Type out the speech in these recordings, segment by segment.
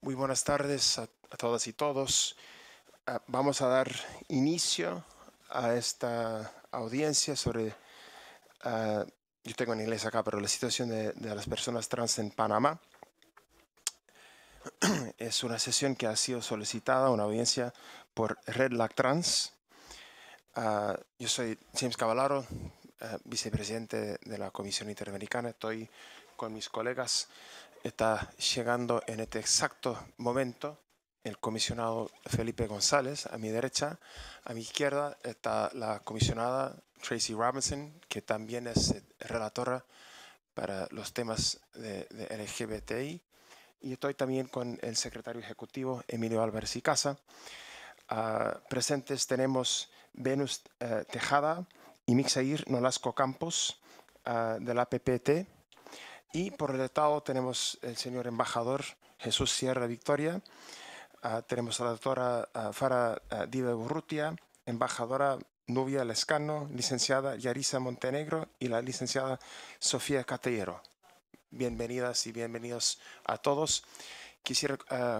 Muy buenas tardes a, todas y todos. Ah, vamos a dar inicio a esta audiencia sobre, ah, yo tengo en inglés acá, pero la situación de, las personas trans en Panamá. es una sesión que ha sido solicitada, una audiencia por Red Lac Trans. Ah, yo soy James Cavallaro, vicepresidente de la Comisión Interamericana. Estoy con mis colegas está llegando en este exacto momento el comisionado Felipe González, a mi derecha. A mi izquierda está la comisionada Tracy Robinson, que también es eh, relatora para los temas de, LGBTI. Y estoy también con el secretario ejecutivo Emilio Álvarez y Casa. Ah, presentes tenemos Venus eh, Tejada y Mixair Nolasco Campos ah, de la PPT y por el Estado tenemos el señor embajador Jesús Sierra Victoria, ah, tenemos a la doctora ah, Fara ah, Diva Burrutia, embajadora Nubia Lescano, licenciada Yarisa Montenegro y la licenciada Sofía Catellero. Bienvenidas y bienvenidos a todos. Quisiera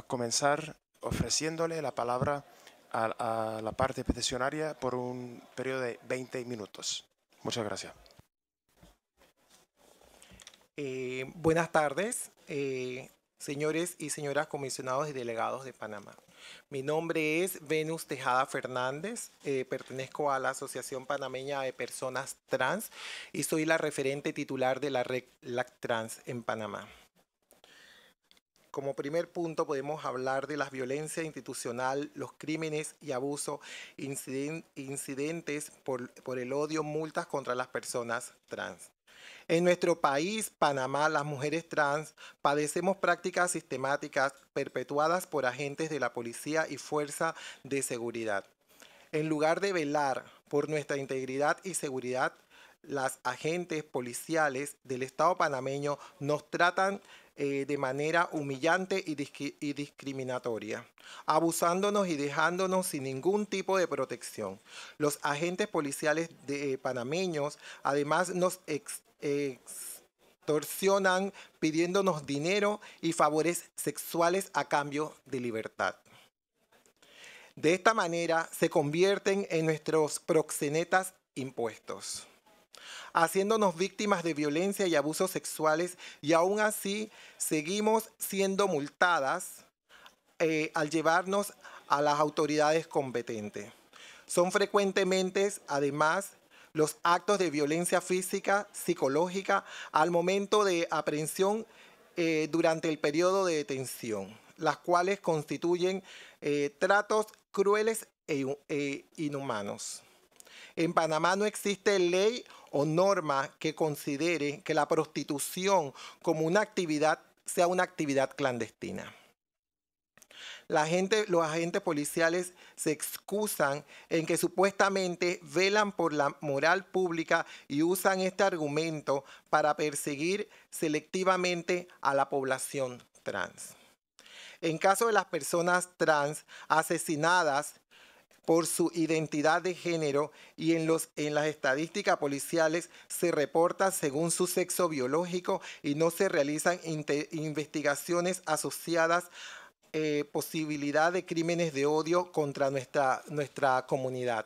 comenzar ofreciéndole la palabra a la parte peticionaria por un periodo de 20 minutos. Muchas gracias. Eh, buenas tardes, eh, señores y señoras comisionados y delegados de Panamá. Mi nombre es Venus Tejada Fernández, eh, pertenezco a la Asociación Panameña de Personas Trans y soy la referente titular de la red LAC Trans en Panamá. Como primer punto podemos hablar de la violencia institucional, los crímenes y abuso, incidentes por el odio, multas contra las personas trans. En nuestro país, Panamá, las mujeres trans padecemos prácticas sistemáticas perpetuadas por agentes de la policía y fuerza de seguridad. En lugar de velar por nuestra integridad y seguridad, las agentes policiales del Estado panameño nos tratan eh, de manera humillante y, discriminatoria, abusándonos y dejándonos sin ningún tipo de protección. Los agentes policiales de, eh, panameños además nos extorsionan pidiéndonos dinero y favores sexuales a cambio de libertad. De esta manera se convierten en nuestros proxenetas impuestos, haciéndonos víctimas de violencia y abusos sexuales y aún así seguimos siendo multadas eh, al llevarnos a las autoridades competentes. Son frecuentemente, además, los actos de violencia física, psicológica, al momento de aprehensión eh, durante el periodo de detención, las cuales constituyen eh, tratos crueles e, e inhumanos. En Panamá no existe ley o norma que considere que la prostitución como una actividad sea una actividad clandestina gente, los agentes policiales se excusan en que supuestamente velan por la moral pública y usan este argumento para perseguir selectivamente a la población trans. En caso de las personas trans asesinadas por su identidad de género y en, los, en las estadísticas policiales se reporta según su sexo biológico y no se realizan investigaciones asociadas eh, posibilidad de crímenes de odio contra nuestra, nuestra comunidad.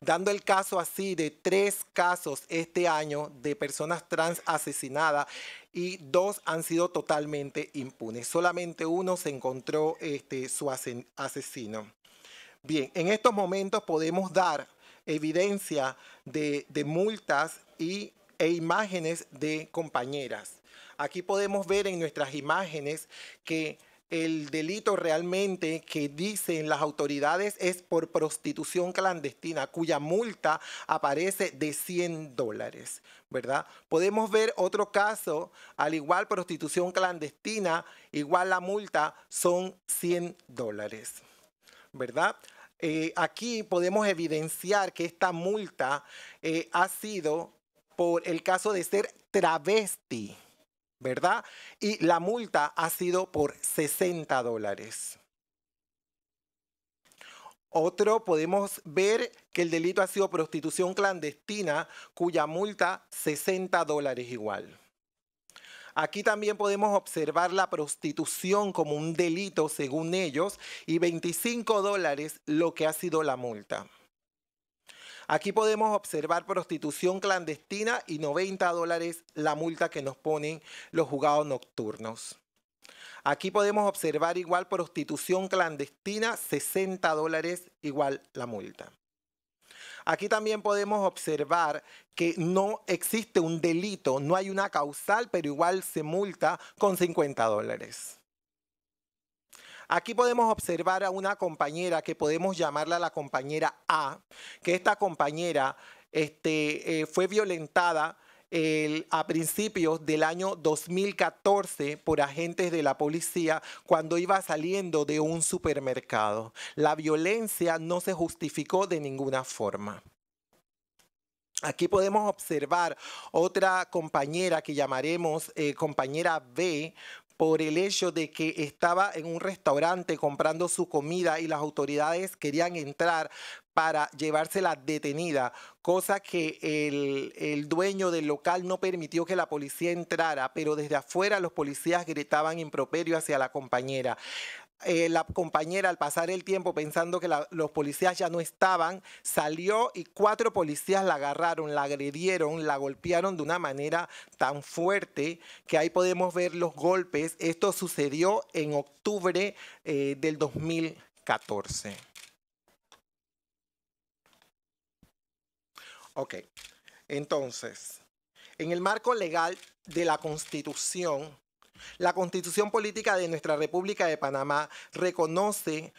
Dando el caso así de tres casos este año de personas trans asesinadas y dos han sido totalmente impunes. Solamente uno se encontró este, su asesino. Bien, en estos momentos podemos dar evidencia de, multas y, e imágenes de compañeras. Aquí podemos ver en nuestras imágenes que el delito realmente que dicen las autoridades es por prostitución clandestina, cuya multa aparece de 100 dólares, ¿verdad? Podemos ver otro caso, al igual prostitución clandestina, igual la multa son 100 dólares, ¿verdad? Eh, aquí podemos evidenciar que esta multa eh, ha sido por el caso de ser travesti. ¿verdad? Y la multa ha sido por 60 dólares. Otro, podemos ver que el delito ha sido prostitución clandestina, cuya multa 60 dólares igual. Aquí también podemos observar la prostitución como un delito según ellos y 25 dólares lo que ha sido la multa. Aquí podemos observar prostitución clandestina y 90 dólares la multa que nos ponen los juzgados nocturnos. Aquí podemos observar igual prostitución clandestina, 60 dólares igual la multa. Aquí también podemos observar que no existe un delito, no hay una causal, pero igual se multa con 50 dólares. Aquí podemos observar a una compañera que podemos llamarla la compañera A, que esta compañera este, eh, fue violentada a principios del año 2014 por agentes de la policía cuando iba saliendo de un supermercado. La violencia no se justificó de ninguna forma. Aquí podemos observar otra compañera que llamaremos eh, compañera B, por el hecho de que estaba en un restaurante comprando su comida y las autoridades querían entrar para llevársela detenida, cosa que el, el, dueño del local no permitió que la policía entrara, pero desde afuera los policías gritaban improperio hacia la compañera. Eh, la compañera al pasar el tiempo pensando que los policías ya no estaban, salió y cuatro policías la agarraron, la agredieron, la golpearon de una manera tan fuerte que ahí podemos ver los golpes. Esto sucedió en octubre eh, del 2014. Ok, entonces, en el marco legal de la Constitución, la constitución política de nuestra República de Panamá reconoce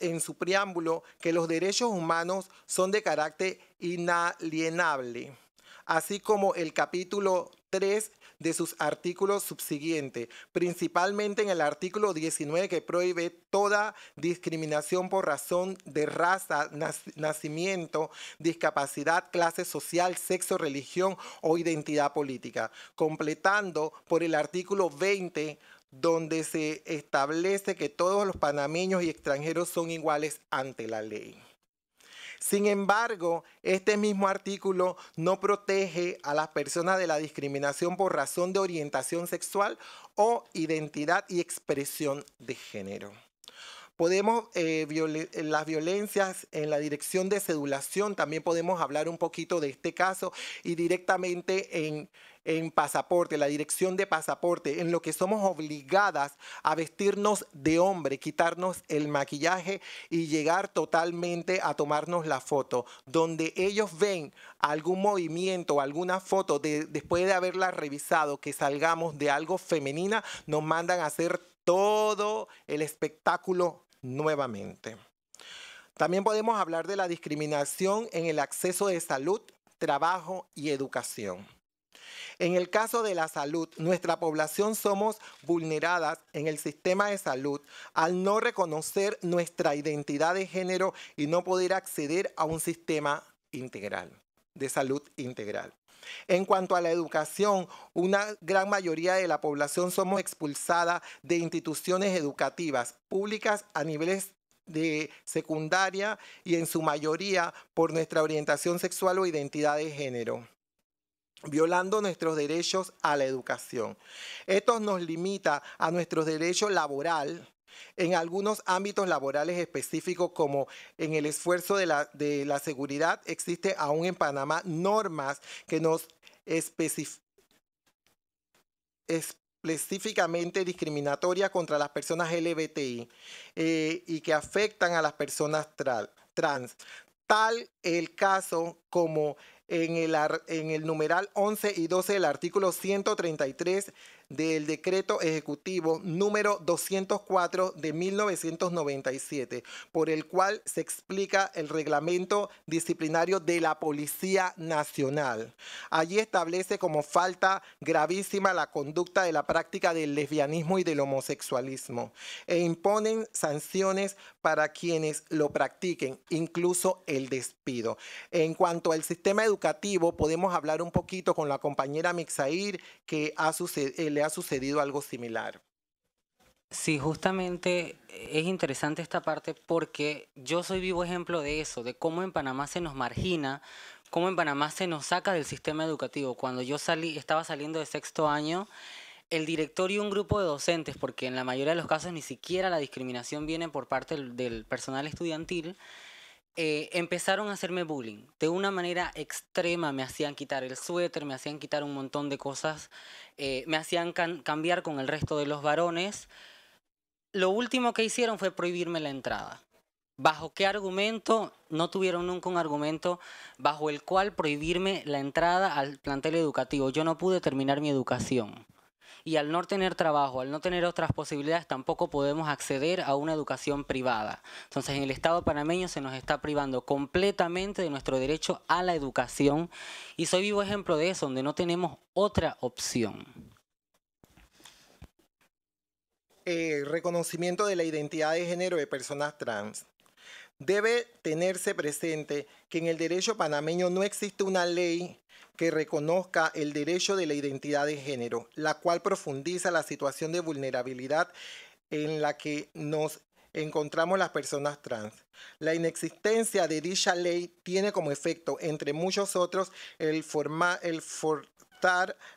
en su preámbulo que los derechos humanos son de carácter inalienable, así como el capítulo 3 de sus artículos subsiguientes, principalmente en el artículo 19 que prohíbe toda discriminación por razón de raza, nacimiento, discapacidad, clase social, sexo, religión o identidad política, completando por el artículo 20 donde se establece que todos los panameños y extranjeros son iguales ante la ley. Sin embargo, este mismo artículo no protege a las personas de la discriminación por razón de orientación sexual o identidad y expresión de género. Podemos, eh, eh, las violencias en la dirección de sedulación, también podemos hablar un poquito de este caso y directamente en, en pasaporte, la dirección de pasaporte, en lo que somos obligadas a vestirnos de hombre, quitarnos el maquillaje y llegar totalmente a tomarnos la foto. Donde ellos ven algún movimiento, alguna foto, de, después de haberla revisado, que salgamos de algo femenina, nos mandan a hacer todo el espectáculo nuevamente. También podemos hablar de la discriminación en el acceso de salud, trabajo y educación. En el caso de la salud, nuestra población somos vulneradas en el sistema de salud al no reconocer nuestra identidad de género y no poder acceder a un sistema integral, de salud integral. En cuanto a la educación, una gran mayoría de la población somos expulsada de instituciones educativas públicas a niveles de secundaria y en su mayoría por nuestra orientación sexual o identidad de género violando nuestros derechos a la educación. Esto nos limita a nuestros derechos laboral, en algunos ámbitos laborales específicos, como en el esfuerzo de la, de la seguridad, existe aún en Panamá normas que nos específicamente discriminatorias contra las personas LBTI eh, y que afectan a las personas trans. Tal el caso como en el, en el numeral 11 y 12 del artículo 133 del decreto ejecutivo número 204 de 1997, por el cual se explica el reglamento disciplinario de la Policía Nacional. Allí establece como falta gravísima la conducta de la práctica del lesbianismo y del homosexualismo e imponen sanciones para quienes lo practiquen, incluso el despido. En cuanto al sistema educativo, podemos hablar un poquito con la compañera Mixair que ha sucedido le ha sucedido algo similar. Sí, justamente eh, es interesante esta parte porque yo soy vivo ejemplo de eso, de cómo en Panamá se nos margina, cómo en Panamá se nos saca del sistema educativo. Cuando yo salí, estaba saliendo de sexto año, el director y un grupo de docentes, porque en la mayoría de los casos ni siquiera la discriminación viene por parte del, del personal estudiantil, eh, empezaron a hacerme bullying. De una manera extrema me hacían quitar el suéter, me hacían quitar un montón de cosas, eh, me hacían cambiar con el resto de los varones. Lo último que hicieron fue prohibirme la entrada. ¿Bajo qué argumento? No tuvieron nunca un argumento bajo el cual prohibirme la entrada al plantel educativo. Yo no pude terminar mi educación y al no tener trabajo, al no tener otras posibilidades, tampoco podemos acceder a una educación privada. Entonces, en el Estado panameño se nos está privando completamente de nuestro derecho a la educación y soy vivo ejemplo de eso, donde no tenemos otra opción. El eh, reconocimiento de la identidad de género de personas trans. Debe tenerse presente que en el derecho panameño no existe una ley que reconozca el derecho de la identidad de género, la cual profundiza la situación de vulnerabilidad en la que nos encontramos las personas trans. La inexistencia de dicha ley tiene como efecto, entre muchos otros, el, forzar el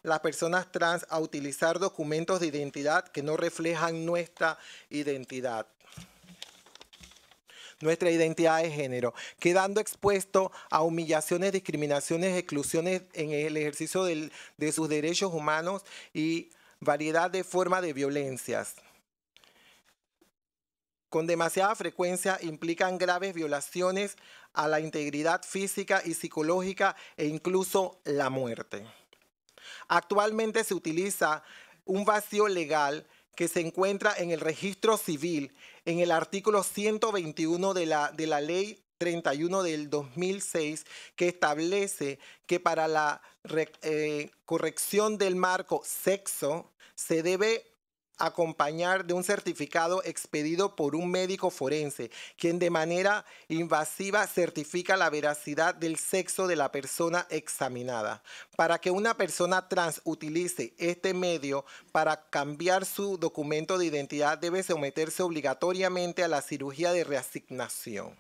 las personas trans a utilizar documentos de identidad que no reflejan nuestra identidad nuestra identidad de género, quedando expuesto a humillaciones, discriminaciones, exclusiones en el ejercicio de sus derechos humanos y variedad de formas de violencias con demasiada frecuencia implican graves violaciones a la integridad física y psicológica e incluso la muerte. Actualmente se utiliza un vacío legal que se encuentra en el registro civil en el artículo 121 de la, de la ley 31 del 2006 que establece que para la eh, corrección del marco sexo se debe acompañar de un certificado expedido por un médico forense, quien de manera invasiva certifica la veracidad del sexo de la persona examinada. Para que una persona trans utilice este medio para cambiar su documento de identidad debe someterse obligatoriamente a la cirugía de reasignación,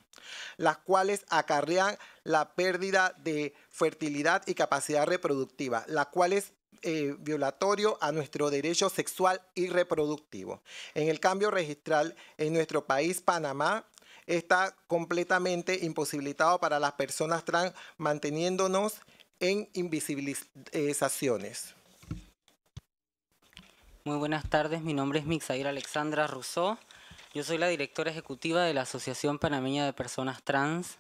las cuales acarrean la pérdida de fertilidad y capacidad reproductiva, las cuales eh, violatorio a nuestro derecho sexual y reproductivo. En el cambio registral en nuestro país, Panamá, está completamente imposibilitado para las personas trans, manteniéndonos en invisibilizaciones. Muy buenas tardes, mi nombre es Mixair Alexandra Rousseau. Yo soy la directora ejecutiva de la Asociación Panameña de Personas Trans.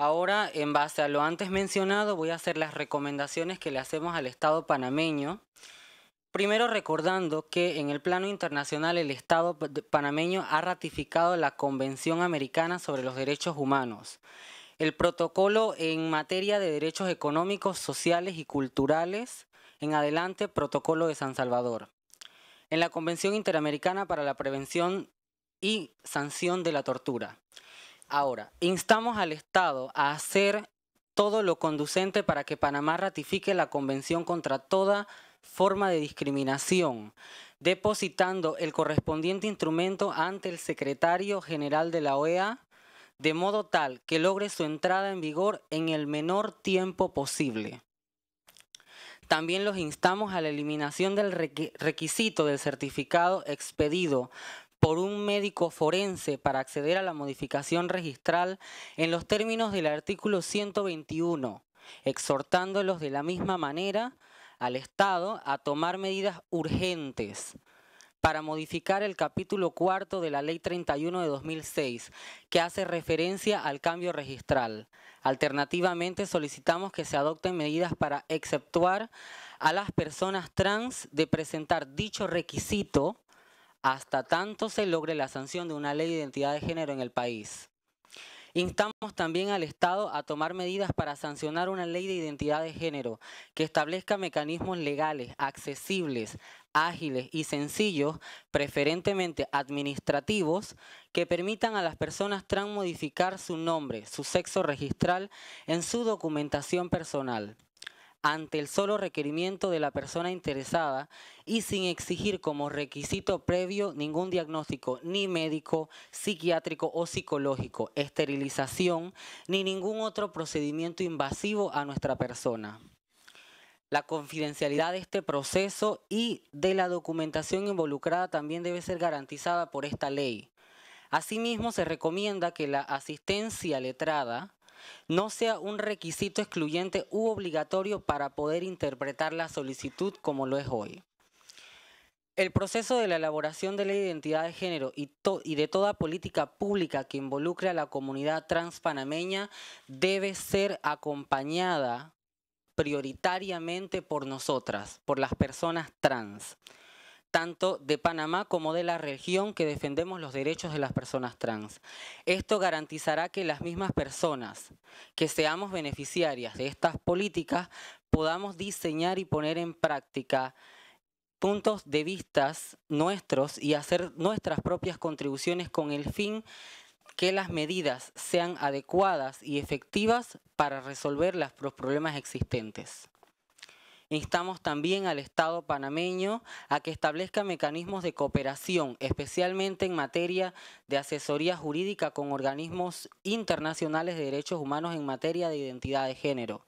Ahora, en base a lo antes mencionado, voy a hacer las recomendaciones que le hacemos al Estado panameño. Primero recordando que en el plano internacional el Estado panameño ha ratificado la Convención Americana sobre los Derechos Humanos, el protocolo en materia de derechos económicos, sociales y culturales, en adelante protocolo de San Salvador, en la Convención Interamericana para la Prevención y Sanción de la Tortura. Ahora, instamos al Estado a hacer todo lo conducente para que Panamá ratifique la Convención contra toda forma de discriminación, depositando el correspondiente instrumento ante el secretario general de la OEA, de modo tal que logre su entrada en vigor en el menor tiempo posible. También los instamos a la eliminación del requisito del certificado expedido por un médico forense para acceder a la modificación registral en los términos del artículo 121, exhortándolos de la misma manera al Estado a tomar medidas urgentes para modificar el capítulo cuarto de la Ley 31 de 2006, que hace referencia al cambio registral. Alternativamente, solicitamos que se adopten medidas para exceptuar a las personas trans de presentar dicho requisito hasta tanto se logre la sanción de una ley de identidad de género en el país. Instamos también al Estado a tomar medidas para sancionar una ley de identidad de género que establezca mecanismos legales, accesibles, ágiles y sencillos, preferentemente administrativos, que permitan a las personas trans modificar su nombre, su sexo registral en su documentación personal ante el solo requerimiento de la persona interesada y sin exigir como requisito previo ningún diagnóstico ni médico, psiquiátrico o psicológico, esterilización ni ningún otro procedimiento invasivo a nuestra persona. La confidencialidad de este proceso y de la documentación involucrada también debe ser garantizada por esta ley. Asimismo, se recomienda que la asistencia letrada no sea un requisito excluyente u obligatorio para poder interpretar la solicitud como lo es hoy. El proceso de la elaboración de la identidad de género y, de toda política pública que involucre a la comunidad transpanameña debe ser acompañada prioritariamente por nosotras, por las personas trans tanto de Panamá como de la región que defendemos los derechos de las personas trans. Esto garantizará que las mismas personas que seamos beneficiarias de estas políticas podamos diseñar y poner en práctica puntos de vistas nuestros y hacer nuestras propias contribuciones con el fin que las medidas sean adecuadas y efectivas para resolver los problemas existentes. Instamos también al Estado panameño a que establezca mecanismos de cooperación, especialmente en materia de asesoría jurídica con organismos internacionales de derechos humanos en materia de identidad de género,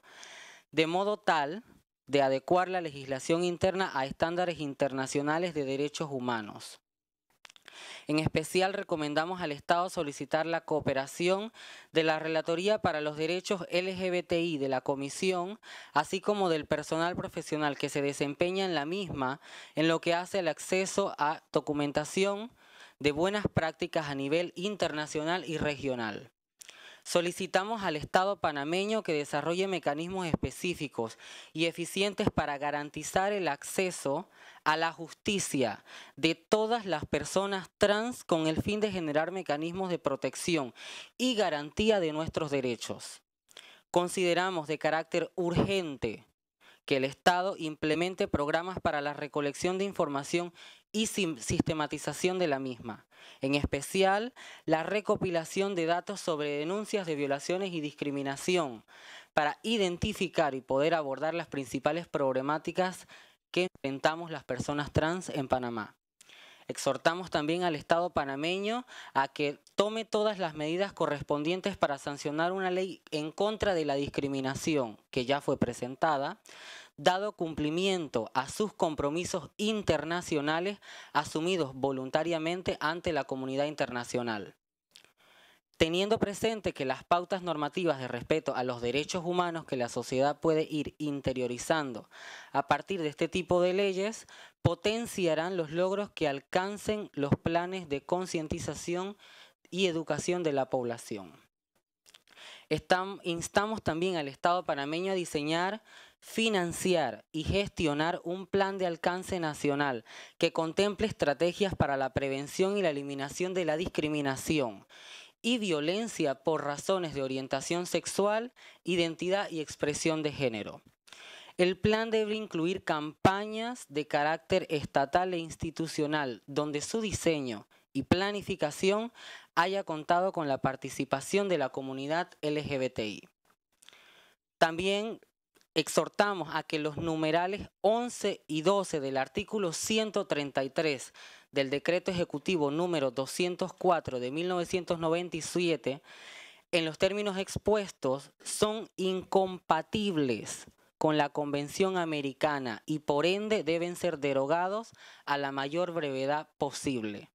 de modo tal de adecuar la legislación interna a estándares internacionales de derechos humanos. En especial recomendamos al Estado solicitar la cooperación de la Relatoría para los Derechos LGBTI de la Comisión, así como del personal profesional que se desempeña en la misma en lo que hace al acceso a documentación de buenas prácticas a nivel internacional y regional. Solicitamos al Estado panameño que desarrolle mecanismos específicos y eficientes para garantizar el acceso a la justicia de todas las personas trans con el fin de generar mecanismos de protección y garantía de nuestros derechos. Consideramos de carácter urgente que el Estado implemente programas para la recolección de información y sistematización de la misma, en especial la recopilación de datos sobre denuncias de violaciones y discriminación, para identificar y poder abordar las principales problemáticas que enfrentamos las personas trans en Panamá. Exhortamos también al Estado panameño a que tome todas las medidas correspondientes para sancionar una ley en contra de la discriminación que ya fue presentada, dado cumplimiento a sus compromisos internacionales asumidos voluntariamente ante la comunidad internacional. Teniendo presente que las pautas normativas de respeto a los derechos humanos que la sociedad puede ir interiorizando a partir de este tipo de leyes, potenciarán los logros que alcancen los planes de concientización y educación de la población. instamos también al Estado panameño a diseñar financiar y gestionar un plan de alcance nacional que contemple estrategias para la prevención y la eliminación de la discriminación y violencia por razones de orientación sexual, identidad y expresión de género. El plan debe incluir campañas de carácter estatal e institucional donde su diseño y planificación haya contado con la participación de la comunidad LGBTI. También exhortamos a que los numerales 11 y 12 del artículo 133 del decreto ejecutivo número 204 de 1997, en los términos expuestos, son incompatibles con la Convención Americana y por ende deben ser derogados a la mayor brevedad posible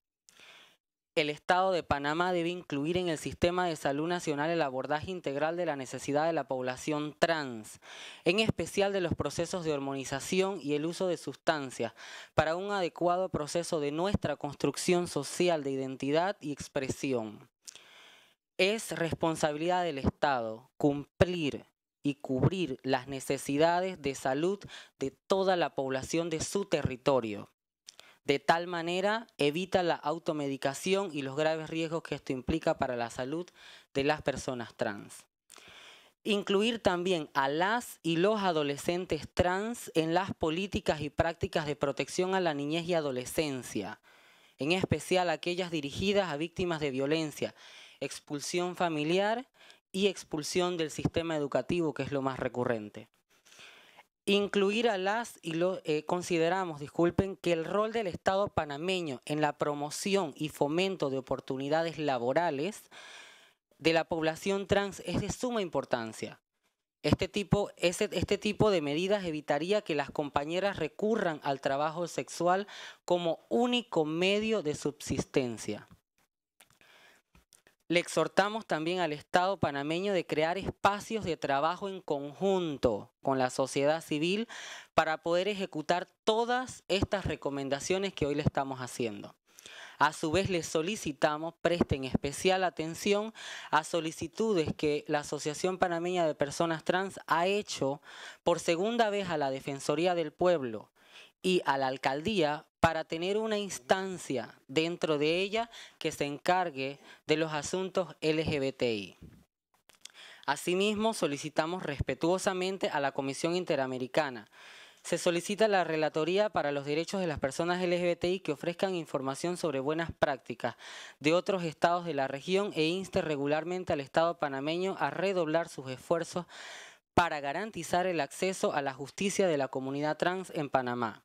el Estado de Panamá debe incluir en el sistema de salud nacional el abordaje integral de la necesidad de la población trans, en especial de los procesos de hormonización y el uso de sustancias, para un adecuado proceso de nuestra construcción social de identidad y expresión. Es responsabilidad del Estado cumplir y cubrir las necesidades de salud de toda la población de su territorio. De tal manera, evita la automedicación y los graves riesgos que esto implica para la salud de las personas trans. Incluir también a las y los adolescentes trans en las políticas y prácticas de protección a la niñez y adolescencia, en especial aquellas dirigidas a víctimas de violencia, expulsión familiar y expulsión del sistema educativo, que es lo más recurrente. Incluir a las y lo eh, consideramos, disculpen, que el rol del Estado panameño en la promoción y fomento de oportunidades laborales de la población trans es de suma importancia. este tipo este de medidas evitaría que las compañeras recurran al trabajo sexual como único medio de subsistencia. Le exhortamos también al Estado panameño de crear espacios de trabajo en conjunto con la sociedad civil para poder ejecutar todas estas recomendaciones que hoy le estamos haciendo. A su vez, le solicitamos presten especial atención a solicitudes que la Asociación Panameña de Personas Trans ha hecho por segunda vez a la Defensoría del Pueblo y a la alcaldía para tener una instancia dentro de ella que se encargue de los asuntos LGBTI. Asimismo, solicitamos respetuosamente a la Comisión Interamericana. Se solicita la Relatoría para los Derechos de las Personas LGBTI que ofrezcan información sobre buenas prácticas de otros estados de la región e inste regularmente al Estado panameño a redoblar sus esfuerzos para garantizar el acceso a la justicia de la comunidad trans en Panamá.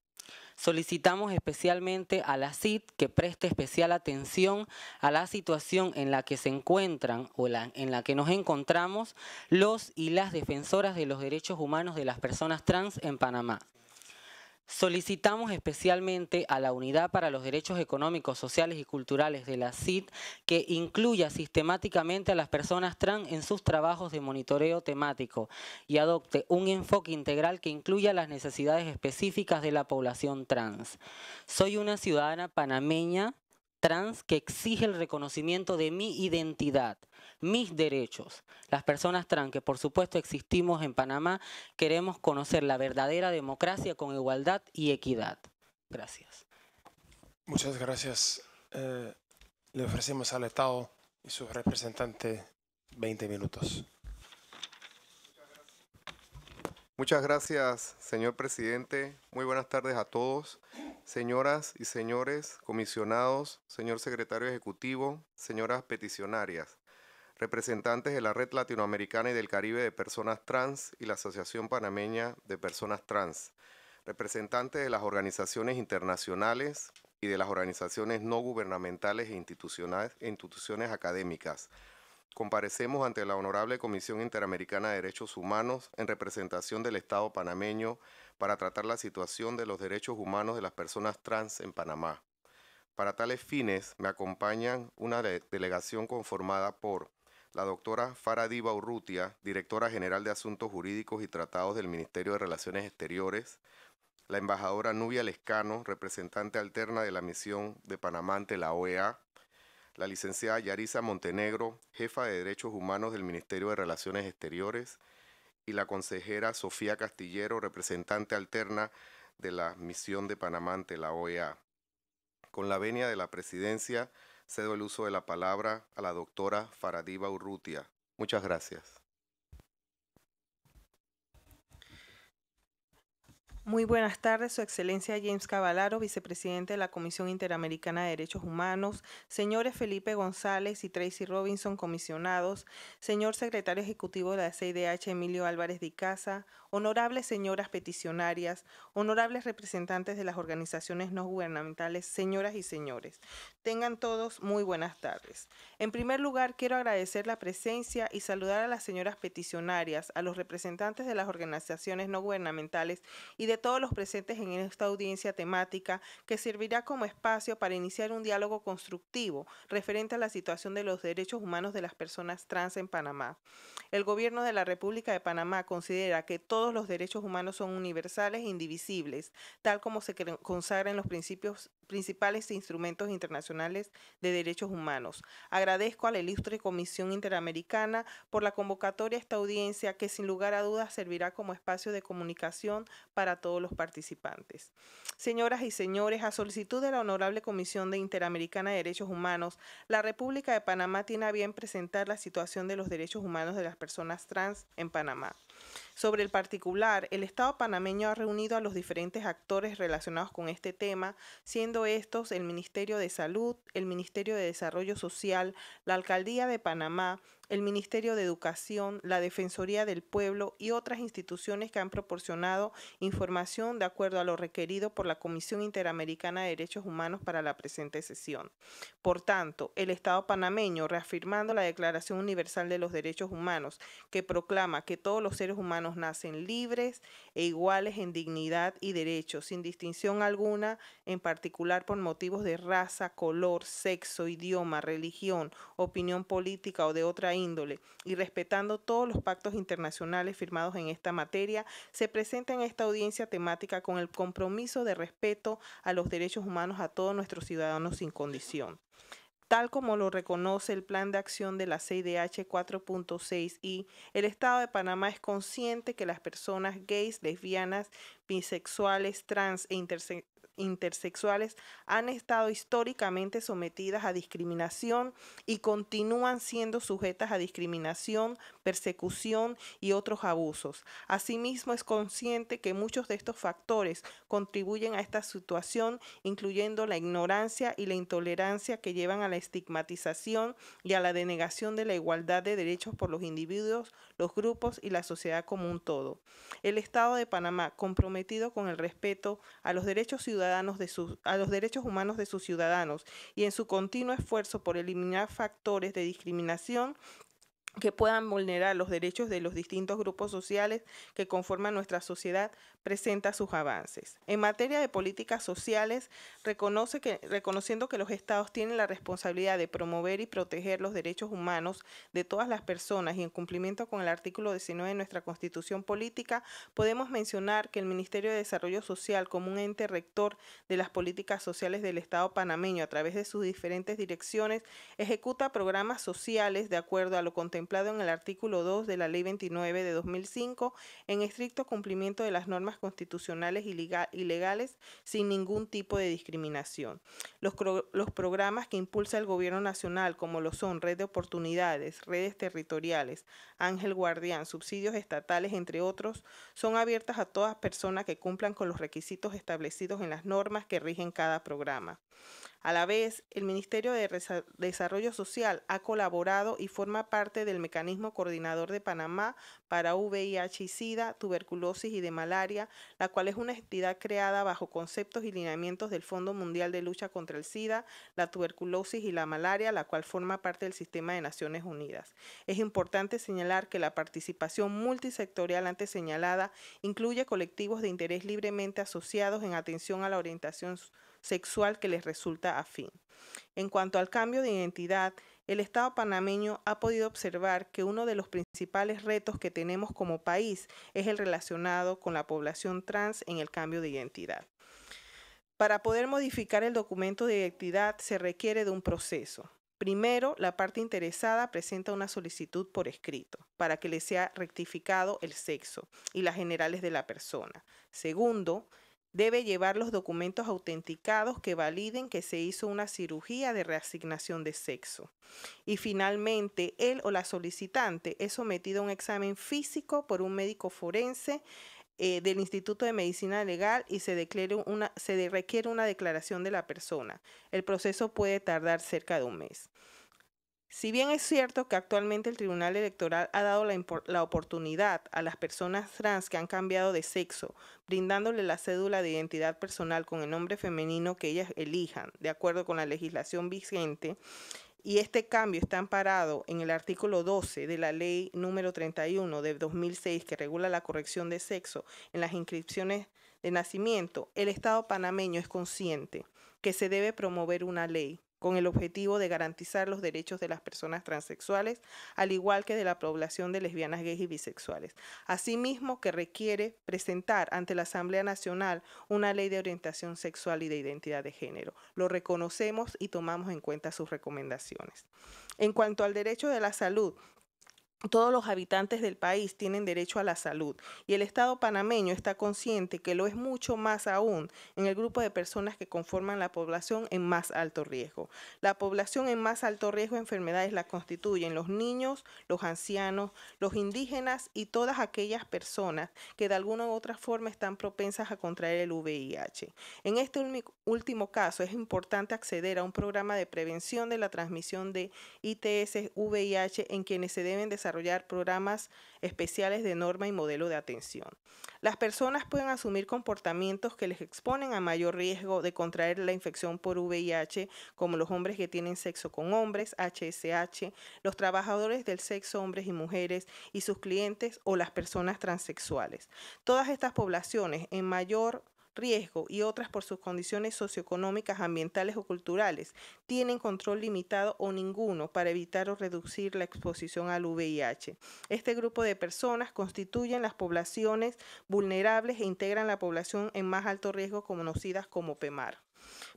Solicitamos especialmente a la CID que preste especial atención a la situación en la que se encuentran o en la que nos encontramos los y las defensoras de los derechos humanos de las personas trans en Panamá. Solicitamos especialmente a la Unidad para los Derechos Económicos, Sociales y Culturales de la CID que incluya sistemáticamente a las personas trans en sus trabajos de monitoreo temático y adopte un enfoque integral que incluya las necesidades específicas de la población trans. Soy una ciudadana panameña trans que exige el reconocimiento de mi identidad mis derechos. Las personas trans que por supuesto existimos en Panamá queremos conocer la verdadera democracia con igualdad y equidad. Gracias. Muchas gracias. Eh, le ofrecemos al Estado y sus representante 20 minutos. Muchas gracias, señor presidente. Muy buenas tardes a todos, señoras y señores comisionados, señor secretario ejecutivo, señoras peticionarias representantes de la Red Latinoamericana y del Caribe de Personas Trans y la Asociación Panameña de Personas Trans, representantes de las organizaciones internacionales y de las organizaciones no gubernamentales e institucionales, e instituciones académicas. Comparecemos ante la Honorable Comisión Interamericana de Derechos Humanos en representación del Estado panameño para tratar la situación de los derechos humanos de las personas trans en Panamá. Para tales fines me acompañan una delegación conformada por la doctora Faradiva Urrutia, directora general de Asuntos Jurídicos y Tratados del Ministerio de Relaciones Exteriores, la embajadora Nubia Lescano, representante alterna de la misión de Panamá ante la OEA, la licenciada Yarisa Montenegro, jefa de Derechos Humanos del Ministerio de Relaciones Exteriores, y la consejera Sofía Castillero, representante alterna de la misión de Panamá ante la OEA. Con la venia de la presidencia, Cedo el uso de la palabra a la doctora Faradiva Urrutia. Muchas gracias. Muy buenas tardes, Su Excelencia James Cavalaro, vicepresidente de la Comisión Interamericana de Derechos Humanos, señores Felipe González y Tracy Robinson, comisionados, señor secretario ejecutivo de la CIDH Emilio Álvarez de Casa, honorables señoras peticionarias, honorables representantes de las organizaciones no gubernamentales, señoras y señores. Tengan todos muy buenas tardes. En primer lugar, quiero agradecer la presencia y saludar a las señoras peticionarias, a los representantes de las organizaciones no gubernamentales y de de todos los presentes en esta audiencia temática que servirá como espacio para iniciar un diálogo constructivo referente a la situación de los derechos humanos de las personas trans en Panamá. El gobierno de la República de Panamá considera que todos los derechos humanos son universales e indivisibles, tal como se consagra en los principios principales instrumentos internacionales de derechos humanos. Agradezco a la ilustre Comisión Interamericana por la convocatoria a esta audiencia que sin lugar a dudas servirá como espacio de comunicación para todos los participantes. Señoras y señores, a solicitud de la Honorable Comisión de Interamericana de Derechos Humanos, la República de Panamá tiene a bien presentar la situación de los derechos humanos de las personas trans en Panamá. Sobre el particular, el Estado panameño ha reunido a los diferentes actores relacionados con este tema, siendo estos el Ministerio de Salud, el Ministerio de Desarrollo Social, la Alcaldía de Panamá, el Ministerio de Educación, la Defensoría del Pueblo y otras instituciones que han proporcionado información de acuerdo a lo requerido por la Comisión Interamericana de Derechos Humanos para la presente sesión. Por tanto, el Estado panameño, reafirmando la Declaración Universal de los Derechos Humanos, que proclama que todos los seres humanos nacen libres e iguales en dignidad y derechos, sin distinción alguna, en particular por motivos de raza, color, sexo, idioma, religión, opinión política o de otra índole, índole y respetando todos los pactos internacionales firmados en esta materia, se presenta en esta audiencia temática con el compromiso de respeto a los derechos humanos a todos nuestros ciudadanos sin condición tal como lo reconoce el Plan de Acción de la CIDH 4.6 y el Estado de Panamá es consciente que las personas gays, lesbianas, bisexuales, trans e intersexuales han estado históricamente sometidas a discriminación y continúan siendo sujetas a discriminación, persecución y otros abusos. Asimismo, es consciente que muchos de estos factores contribuyen a esta situación, incluyendo la ignorancia y la intolerancia que llevan a la estigmatización y a la denegación de la igualdad de derechos por los individuos, los grupos y la sociedad como un todo. El Estado de Panamá compromete con el respeto a los derechos ciudadanos de sus, a los derechos humanos de sus ciudadanos y en su continuo esfuerzo por eliminar factores de discriminación que puedan vulnerar los derechos de los distintos grupos sociales que conforman nuestra sociedad, presenta sus avances. En materia de políticas sociales, reconoce que, reconociendo que los estados tienen la responsabilidad de promover y proteger los derechos humanos de todas las personas y en cumplimiento con el artículo 19 de nuestra Constitución Política, podemos mencionar que el Ministerio de Desarrollo Social, como un ente rector de las políticas sociales del Estado panameño a través de sus diferentes direcciones, ejecuta programas sociales de acuerdo a lo contemplado en el artículo 2 de la Ley 29 de 2005 en estricto cumplimiento de las normas constitucionales y, legales sin ningún tipo de discriminación. Los, los programas que impulsa el Gobierno Nacional, como lo son Red de Oportunidades, Redes Territoriales, Ángel Guardián, subsidios estatales, entre otros, son abiertas a todas personas que cumplan con los requisitos establecidos en las normas que rigen cada programa. A la vez, el Ministerio de Desarrollo Social ha colaborado y forma parte del mecanismo coordinador de Panamá para VIH y SIDA, tuberculosis y de malaria, la cual es una entidad creada bajo conceptos y lineamientos del Fondo Mundial de Lucha contra el SIDA, la tuberculosis y la malaria, la cual forma parte del sistema de Naciones Unidas. Es importante señalar que la participación multisectorial antes señalada incluye colectivos de interés libremente asociados en atención a la orientación sexual que les resulta afín. En cuanto al cambio de identidad, el Estado panameño ha podido observar que uno de los principales retos que tenemos como país es el relacionado con la población trans en el cambio de identidad. Para poder modificar el documento de identidad se requiere de un proceso. Primero, la parte interesada presenta una solicitud por escrito para que le sea rectificado el sexo y las generales de la persona. Segundo, debe llevar los documentos autenticados que validen que se hizo una cirugía de reasignación de sexo. Y finalmente, él o la solicitante es sometido a un examen físico por un médico forense eh, del Instituto de Medicina Legal y se requiere una declaración de la persona. El proceso puede tardar cerca de un mes. Si bien es cierto que actualmente el Tribunal Electoral ha dado la, oportunidad a las personas trans que han cambiado de sexo, brindándole la cédula de identidad personal con el nombre femenino que ellas elijan, de acuerdo con la legislación vigente, y este cambio está amparado en el artículo 12 de la ley número 31 de 2006 que regula la corrección de sexo en las inscripciones de nacimiento, el Estado panameño es consciente que se debe promover una ley con el objetivo de garantizar los derechos de las personas transexuales, al igual que de la población de lesbianas, gays y bisexuales. Asimismo, que requiere presentar ante la Asamblea Nacional una ley de orientación sexual y de identidad de género. Lo reconocemos y tomamos en cuenta sus recomendaciones. En cuanto al derecho de la salud, todos los habitantes del país tienen derecho a la salud y el Estado panameño está consciente que lo es mucho más aún en el grupo de personas que conforman la población en más alto riesgo. La población en más alto riesgo de enfermedades la constituyen los niños, los ancianos, los indígenas y todas aquellas personas que de alguna u otra forma están propensas a contraer el VIH. En este último caso es importante acceder a un programa de prevención de la transmisión de ITS VIH en quienes se deben desarrollar desarrollar programas especiales de norma y modelo de atención. Las personas pueden asumir comportamientos que les exponen a mayor riesgo de contraer la infección por VIH, como los hombres que tienen sexo con hombres, HSH, los trabajadores del sexo, hombres y mujeres, y sus clientes o las personas transexuales. Todas estas poblaciones en mayor riesgo y otras por sus condiciones socioeconómicas, ambientales o culturales, tienen control limitado o ninguno para evitar o reducir la exposición al VIH. Este grupo de personas constituyen las poblaciones vulnerables e integran la población en más alto riesgo conocidas como PEMAR.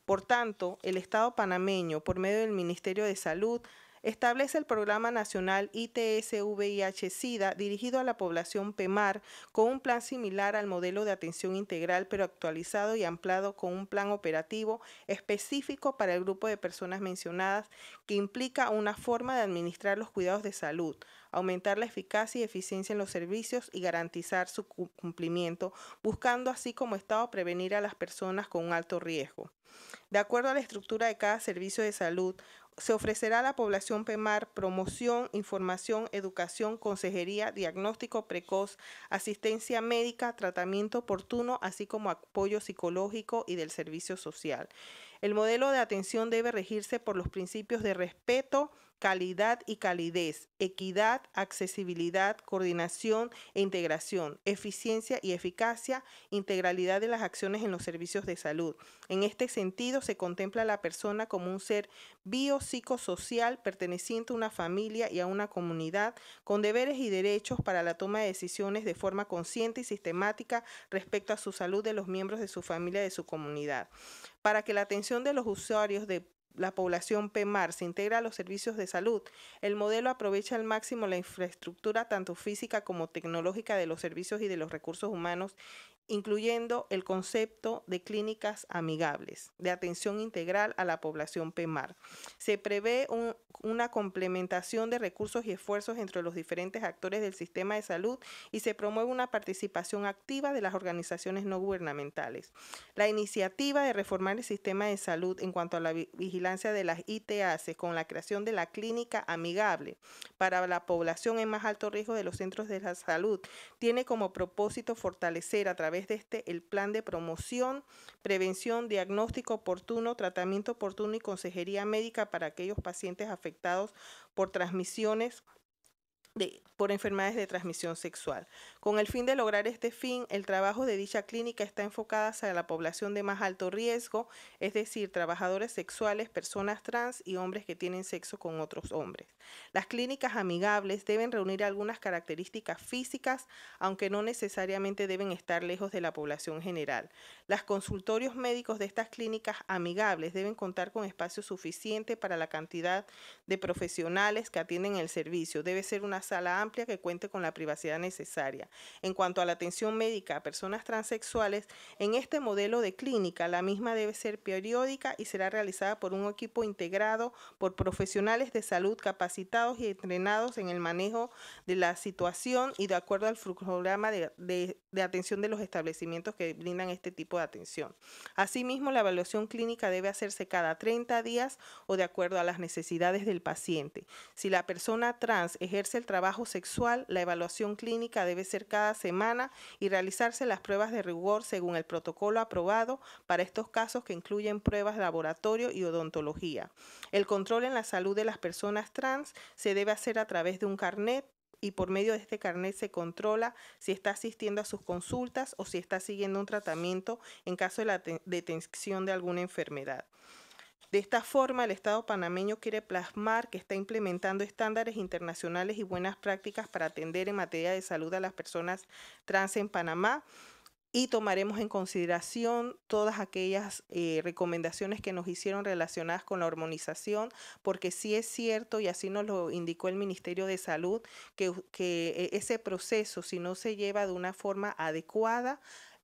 Por tanto, el Estado panameño, por medio del Ministerio de Salud, establece el Programa Nacional ITS-VIH-Sida dirigido a la población PEMAR con un plan similar al modelo de atención integral pero actualizado y ampliado con un plan operativo específico para el grupo de personas mencionadas que implica una forma de administrar los cuidados de salud, aumentar la eficacia y eficiencia en los servicios y garantizar su cumplimiento, buscando así como Estado prevenir a las personas con alto riesgo. De acuerdo a la estructura de cada servicio de salud, se ofrecerá a la población PEMAR promoción, información, educación, consejería, diagnóstico precoz, asistencia médica, tratamiento oportuno, así como apoyo psicológico y del servicio social. El modelo de atención debe regirse por los principios de respeto, calidad y calidez, equidad, accesibilidad, coordinación e integración, eficiencia y eficacia, integralidad de las acciones en los servicios de salud. En este sentido, se contempla a la persona como un ser biopsicosocial perteneciente a una familia y a una comunidad con deberes y derechos para la toma de decisiones de forma consciente y sistemática respecto a su salud de los miembros de su familia y de su comunidad. Para que la atención de los usuarios de la población PEMAR se integra a los servicios de salud, el modelo aprovecha al máximo la infraestructura tanto física como tecnológica de los servicios y de los recursos humanos incluyendo el concepto de clínicas amigables de atención integral a la población PEMAR. Se prevé una complementación de recursos y esfuerzos entre los diferentes actores del sistema de salud y se promueve una participación activa de las organizaciones no gubernamentales. La iniciativa de reformar el sistema de salud en cuanto a la vigilancia de las ITAC con la creación de la clínica amigable para la población en más alto riesgo de los centros de la salud tiene como propósito fortalecer a través través de este el plan de promoción, prevención, diagnóstico oportuno, tratamiento oportuno y consejería médica para aquellos pacientes afectados por transmisiones de por enfermedades de transmisión sexual. Con el fin de lograr este fin, el trabajo de dicha clínica está enfocada hacia la población de más alto riesgo, es decir, trabajadores sexuales, personas trans y hombres que tienen sexo con otros hombres. Las clínicas amigables deben reunir algunas características físicas, aunque no necesariamente deben estar lejos de la población general. Los consultorios médicos de estas clínicas amigables deben contar con espacio suficiente para la cantidad de profesionales que atienden el servicio. Debe ser una sala amplia amplia que cuente con la privacidad necesaria. En cuanto a la atención médica a personas transexuales, en este modelo de clínica la misma debe ser periódica y será realizada por un equipo integrado por profesionales de salud capacitados y entrenados en el manejo de la situación y de acuerdo al programa de, de de atención de los establecimientos que brindan este tipo de atención. Asimismo, la evaluación clínica debe hacerse cada 30 días o de acuerdo a las necesidades del paciente. Si la persona trans ejerce el trabajo sexual, la evaluación clínica debe ser cada semana y realizarse las pruebas de rigor según el protocolo aprobado para estos casos que incluyen pruebas de laboratorio y odontología. El control en la salud de las personas trans se debe hacer a través de un carnet y por medio de este carnet se controla si está asistiendo a sus consultas o si está siguiendo un tratamiento en caso de la detención de alguna enfermedad. De esta forma, el Estado panameño quiere plasmar que está implementando estándares internacionales y buenas prácticas para atender en materia de salud a las personas trans en Panamá y tomaremos en consideración todas aquellas eh, recomendaciones que nos hicieron relacionadas con la hormonización, porque sí es cierto, y así nos lo indicó el Ministerio de Salud, que, que eh, ese proceso, si no se lleva de una forma adecuada,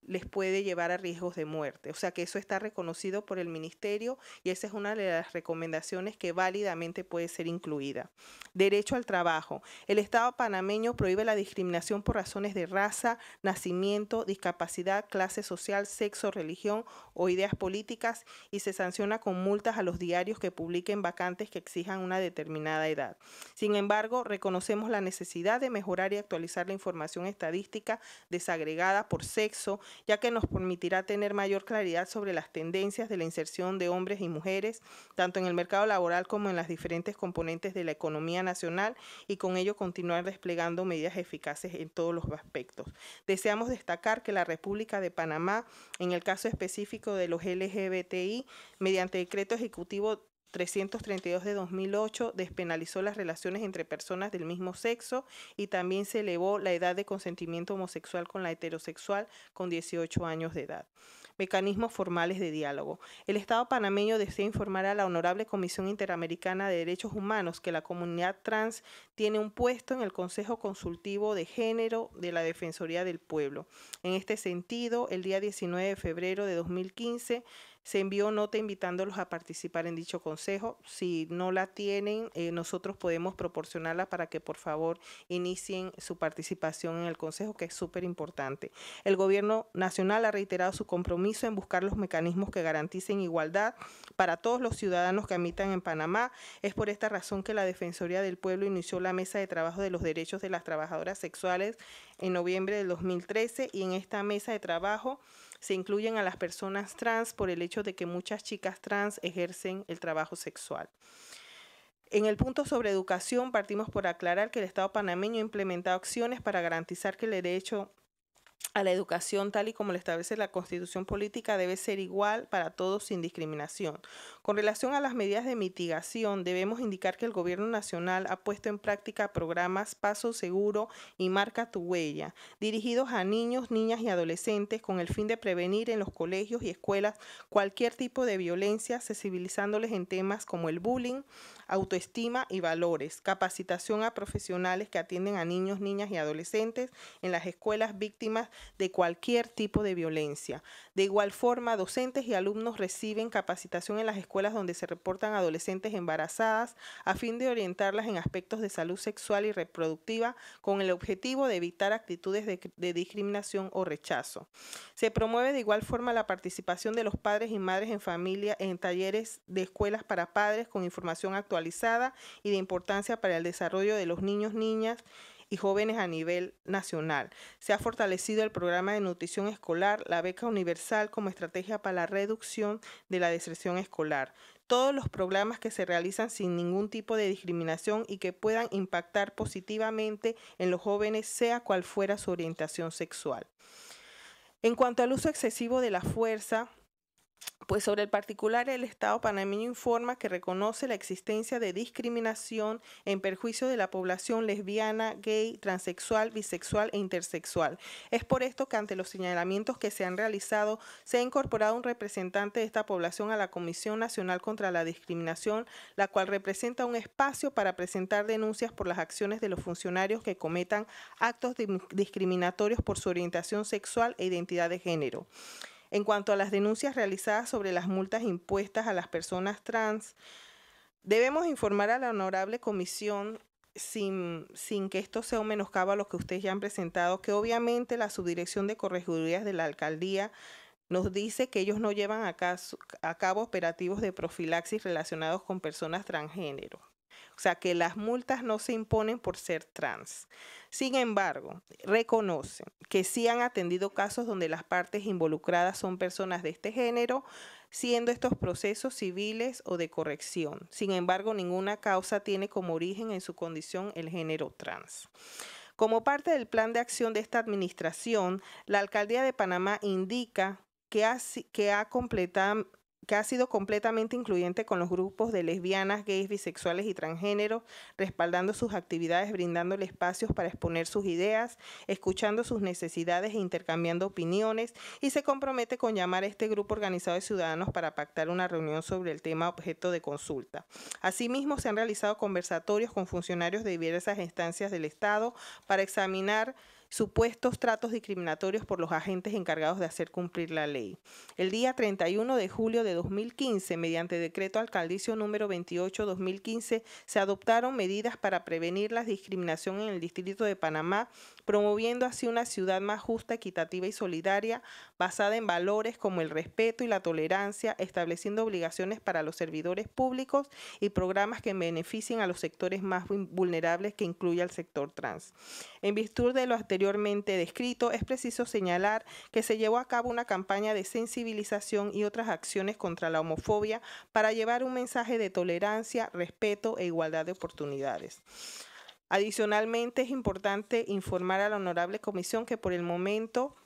les puede llevar a riesgos de muerte. O sea que eso está reconocido por el ministerio y esa es una de las recomendaciones que válidamente puede ser incluida. Derecho al trabajo. El Estado panameño prohíbe la discriminación por razones de raza, nacimiento, discapacidad, clase social, sexo, religión o ideas políticas y se sanciona con multas a los diarios que publiquen vacantes que exijan una determinada edad. Sin embargo, reconocemos la necesidad de mejorar y actualizar la información estadística desagregada por sexo, ya que nos permitirá tener mayor claridad sobre las tendencias de la inserción de hombres y mujeres, tanto en el mercado laboral como en las diferentes componentes de la economía nacional, y con ello continuar desplegando medidas eficaces en todos los aspectos. Deseamos destacar que la República de Panamá, en el caso específico de los LGBTI, mediante decreto ejecutivo 332 de 2008 despenalizó las relaciones entre personas del mismo sexo y también se elevó la edad de consentimiento homosexual con la heterosexual con 18 años de edad. Mecanismos formales de diálogo. El Estado panameño desea informar a la Honorable Comisión Interamericana de Derechos Humanos que la comunidad trans tiene un puesto en el Consejo Consultivo de Género de la Defensoría del Pueblo. En este sentido, el día 19 de febrero de 2015, se envió nota invitándolos a participar en dicho consejo. Si no la tienen, eh, nosotros podemos proporcionarla para que por favor inicien su participación en el consejo, que es súper importante. El gobierno nacional ha reiterado su compromiso en buscar los mecanismos que garanticen igualdad para todos los ciudadanos que habitan en Panamá. Es por esta razón que la Defensoría del Pueblo inició la mesa de trabajo de los derechos de las trabajadoras sexuales en noviembre del 2013 y en esta mesa de trabajo se incluyen a las personas trans por el hecho de que muchas chicas trans ejercen el trabajo sexual. En el punto sobre educación partimos por aclarar que el Estado panameño ha implementado acciones para garantizar que el derecho a la educación tal y como lo establece la constitución política debe ser igual para todos sin discriminación. Con relación a las medidas de mitigación, debemos indicar que el gobierno nacional ha puesto en práctica programas Paso Seguro y Marca tu Huella, dirigidos a niños, niñas y adolescentes con el fin de prevenir en los colegios y escuelas cualquier tipo de violencia, sensibilizándoles en temas como el bullying, autoestima y valores, capacitación a profesionales que atienden a niños, niñas y adolescentes en las escuelas víctimas de cualquier tipo de violencia. De igual forma, docentes y alumnos reciben capacitación en las escuelas donde se reportan adolescentes embarazadas a fin de orientarlas en aspectos de salud sexual y reproductiva con el objetivo de evitar actitudes de, discriminación o rechazo. Se promueve de igual forma la participación de los padres y madres en familia en talleres de escuelas para padres con información actualizada y de importancia para el desarrollo de los niños, niñas y jóvenes a nivel nacional. Se ha fortalecido el programa de nutrición escolar, la beca universal como estrategia para la reducción de la deserción escolar. Todos los programas que se realizan sin ningún tipo de discriminación y que puedan impactar positivamente en los jóvenes, sea cual fuera su orientación sexual. En cuanto al uso excesivo de la fuerza, pues sobre el particular, el Estado panameño informa que reconoce la existencia de discriminación en perjuicio de la población lesbiana, gay, transexual, bisexual e intersexual. Es por esto que ante los señalamientos que se han realizado, se ha incorporado un representante de esta población a la Comisión Nacional contra la Discriminación, la cual representa un espacio para presentar denuncias por las acciones de los funcionarios que cometan actos discriminatorios por su orientación sexual e identidad de género. En cuanto a las denuncias realizadas sobre las multas impuestas a las personas trans, debemos informar a la honorable comisión sin, sin que esto sea un menoscabo a lo que ustedes ya han presentado, que obviamente la subdirección de corregidurías de la alcaldía nos dice que ellos no llevan a cabo operativos de profilaxis relacionados con personas transgénero. O sea, que las multas no se imponen por ser trans. Sin embargo, reconoce que sí han atendido casos donde las partes involucradas son personas de este género, siendo estos procesos civiles o de corrección. Sin embargo, ninguna causa tiene como origen en su condición el género trans. Como parte del plan de acción de esta administración, la Alcaldía de Panamá indica que que ha completado, que ha sido completamente incluyente con los grupos de lesbianas, gays, bisexuales y transgénero, respaldando sus actividades, brindándole espacios para exponer sus ideas, escuchando sus necesidades e intercambiando opiniones, y se compromete con llamar a este grupo organizado de ciudadanos para pactar una reunión sobre el tema objeto de consulta. Asimismo, se han realizado conversatorios con funcionarios de diversas instancias del Estado para examinar supuestos tratos discriminatorios por los agentes encargados de hacer cumplir la ley. El día 31 de julio de 2015, mediante decreto alcaldicio número 28-2015, se adoptaron medidas para prevenir la discriminación en el Distrito de Panamá promoviendo así una ciudad más justa, equitativa y solidaria, basada en valores como el respeto y la tolerancia, estableciendo obligaciones para los servidores públicos y programas que beneficien a los sectores más vulnerables que incluye al sector trans. En virtud de lo anteriormente descrito, es preciso señalar que se llevó a cabo una campaña de sensibilización y otras acciones contra la homofobia para llevar un mensaje de tolerancia, respeto e igualdad de oportunidades. Adicionalmente, es importante informar a la honorable comisión que por el momento,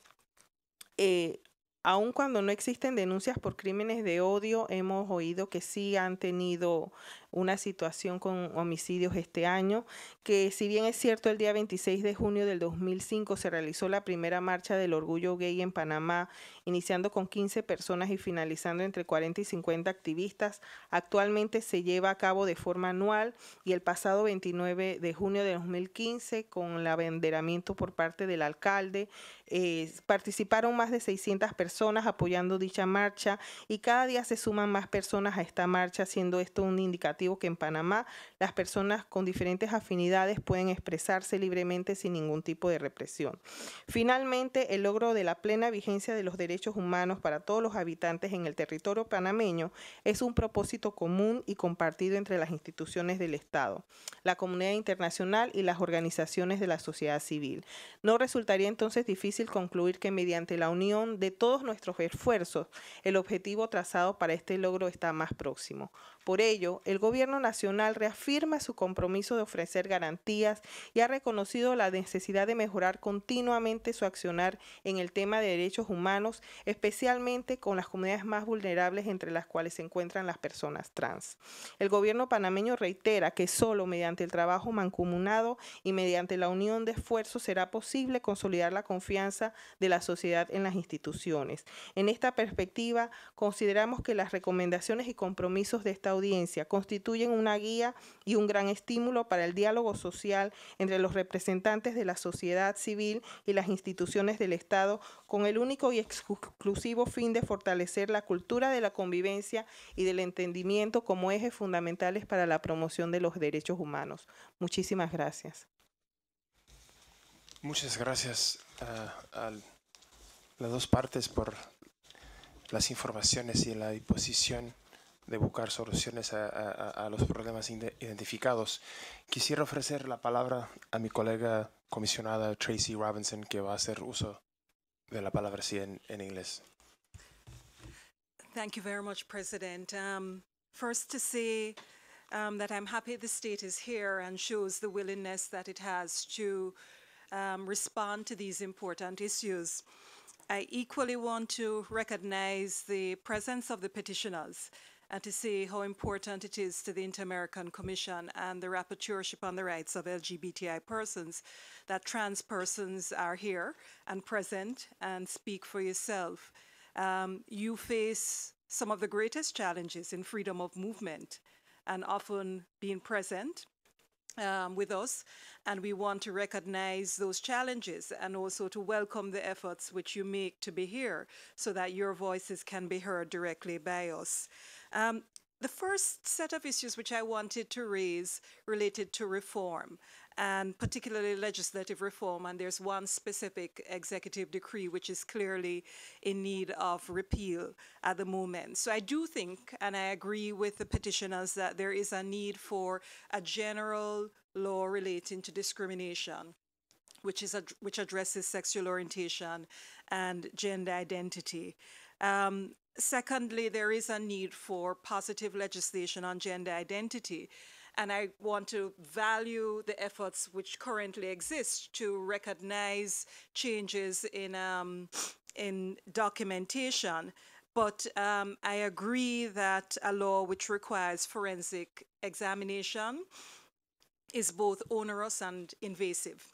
eh, aun cuando no existen denuncias por crímenes de odio, hemos oído que sí han tenido una situación con homicidios este año, que si bien es cierto, el día 26 de junio del 2005 se realizó la primera marcha del orgullo gay en Panamá, iniciando con 15 personas y finalizando entre 40 y 50 activistas. Actualmente se lleva a cabo de forma anual y el pasado 29 de junio de 2015, con el abanderamiento por parte del alcalde, eh, participaron más de 600 personas apoyando dicha marcha y cada día se suman más personas a esta marcha, siendo esto un indicativo que en Panamá las personas con diferentes afinidades pueden expresarse libremente sin ningún tipo de represión. Finalmente, el logro de la plena vigencia de los derechos humanos para todos los habitantes en el territorio panameño es un propósito común y compartido entre las instituciones del Estado, la comunidad internacional y las organizaciones de la sociedad civil. No resultaría entonces difícil concluir que mediante la unión de todos nuestros esfuerzos, el objetivo trazado para este logro está más próximo. Por ello, el gobierno gobierno nacional reafirma su compromiso de ofrecer garantías y ha reconocido la necesidad de mejorar continuamente su accionar en el tema de derechos humanos, especialmente con las comunidades más vulnerables entre las cuales se encuentran las personas trans. El gobierno panameño reitera que solo mediante el trabajo mancomunado y mediante la unión de esfuerzos será posible consolidar la confianza de la sociedad en las instituciones. En esta perspectiva, consideramos que las recomendaciones y compromisos de esta audiencia constituyen constituyen una guía y un gran estímulo para el diálogo social entre los representantes de la sociedad civil y las instituciones del Estado, con el único y exclusivo fin de fortalecer la cultura de la convivencia y del entendimiento como ejes fundamentales para la promoción de los derechos humanos. Muchísimas gracias. Muchas gracias a las dos partes por las informaciones y la disposición de buscar soluciones a, a, a, los problemas identificados. Quisiera ofrecer la palabra a mi colega comisionada Tracy Robinson, que va a hacer uso de la palabra sí en, en inglés. Thank you very much, President. Um, first to say um, that I'm happy the state is here and shows the willingness that it has to um, respond to these important issues. I equally want to recognize the presence of the petitioners and to see how important it is to the Inter American Commission and the rapporteurship on the rights of LGBTI persons that trans persons are here and present and speak for yourself. Um, you face some of the greatest challenges in freedom of movement and often being present um, with us, and we want to recognize those challenges and also to welcome the efforts which you make to be here so that your voices can be heard directly by us. Um, the first set of issues which I wanted to raise related to reform, and particularly legislative reform, and there's one specific executive decree which is clearly in need of repeal at the moment. So I do think, and I agree with the petitioners, that there is a need for a general law relating to discrimination which is ad which addresses sexual orientation and gender identity. Um, Secondly, there is a need for positive legislation on gender identity. And I want to value the efforts which currently exist to recognize changes in, um, in documentation. But um, I agree that a law which requires forensic examination is both onerous and invasive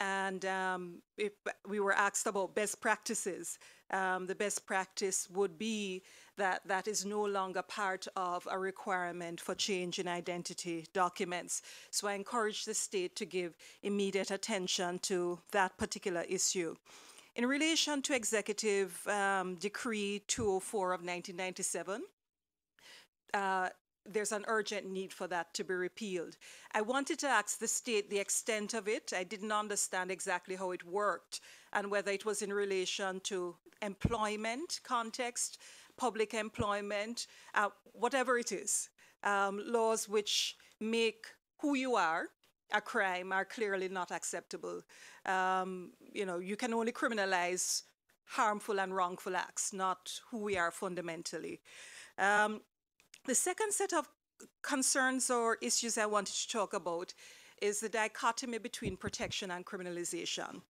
and um, if we were asked about best practices, um, the best practice would be that that is no longer part of a requirement for change in identity documents. So I encourage the state to give immediate attention to that particular issue. In relation to Executive um, Decree 204 of 1997, uh, there's an urgent need for that to be repealed. I wanted to ask the state the extent of it. I didn't understand exactly how it worked and whether it was in relation to employment context, public employment, uh, whatever it is. Um, laws which make who you are a crime are clearly not acceptable. Um, you know, you can only criminalize harmful and wrongful acts, not who we are fundamentally. Um, the second set of concerns or issues I wanted to talk about is the dichotomy between protection and criminalization.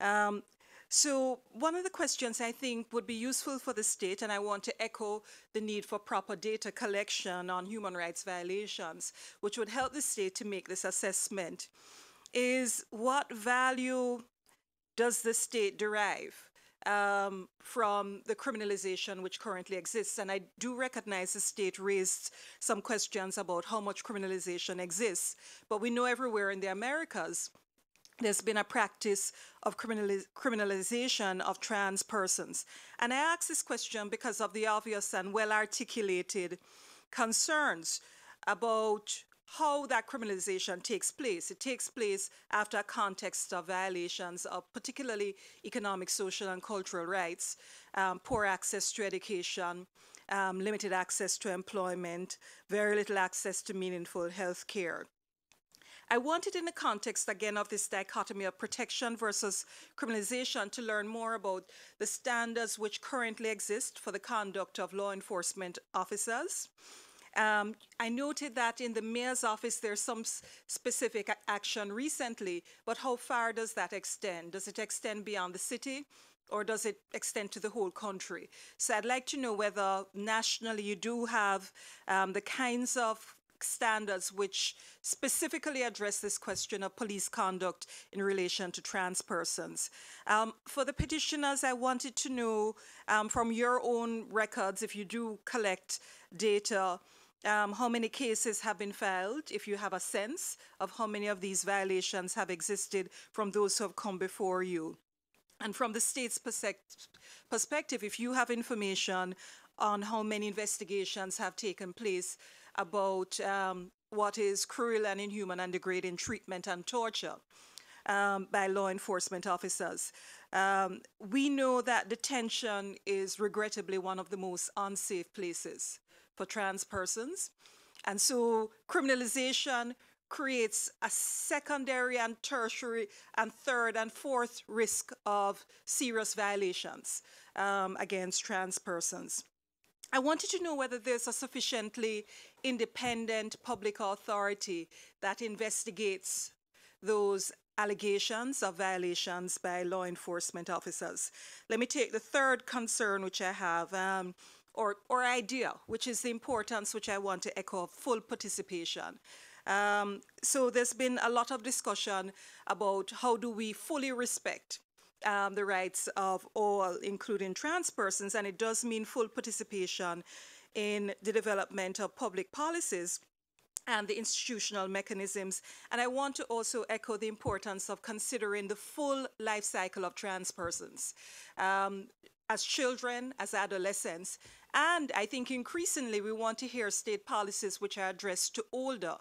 Um, so one of the questions I think would be useful for the state, and I want to echo the need for proper data collection on human rights violations, which would help the state to make this assessment, is what value does the state derive um, from the criminalization which currently exists. And I do recognize the state raised some questions about how much criminalization exists, but we know everywhere in the Americas there's been a practice of criminalization of trans persons. And I ask this question because of the obvious and well articulated concerns about how that criminalization takes place. It takes place after a context of violations of particularly economic, social, and cultural rights, um, poor access to education, um, limited access to employment, very little access to meaningful health care. I wanted, in the context again of this dichotomy of protection versus criminalization, to learn more about the standards which currently exist for the conduct of law enforcement officers um, I noted that in the mayor's office there's some specific action recently, but how far does that extend? Does it extend beyond the city? Or does it extend to the whole country? So I'd like to know whether nationally you do have um, the kinds of standards which specifically address this question of police conduct in relation to trans persons. Um, for the petitioners, I wanted to know um, from your own records, if you do collect data, um, how many cases have been filed, if you have a sense of how many of these violations have existed from those who have come before you. And from the state's perspective, if you have information on how many investigations have taken place about um, what is cruel and inhuman and degrading treatment and torture um, by law enforcement officers. Um, we know that detention is regrettably one of the most unsafe places for trans persons. And so criminalization creates a secondary and tertiary and third and fourth risk of serious violations um, against trans persons. I wanted to know whether there's a sufficiently independent public authority that investigates those allegations of violations by law enforcement officers. Let me take the third concern which I have. Um, or, or idea, which is the importance which I want to echo full participation. Um, so there's been a lot of discussion about how do we fully respect um, the rights of all, including trans persons, and it does mean full participation in the development of public policies and the institutional mechanisms. And I want to also echo the importance of considering the full life cycle of trans persons. Um, as children, as adolescents, and I think increasingly we want to hear state policies which are addressed to older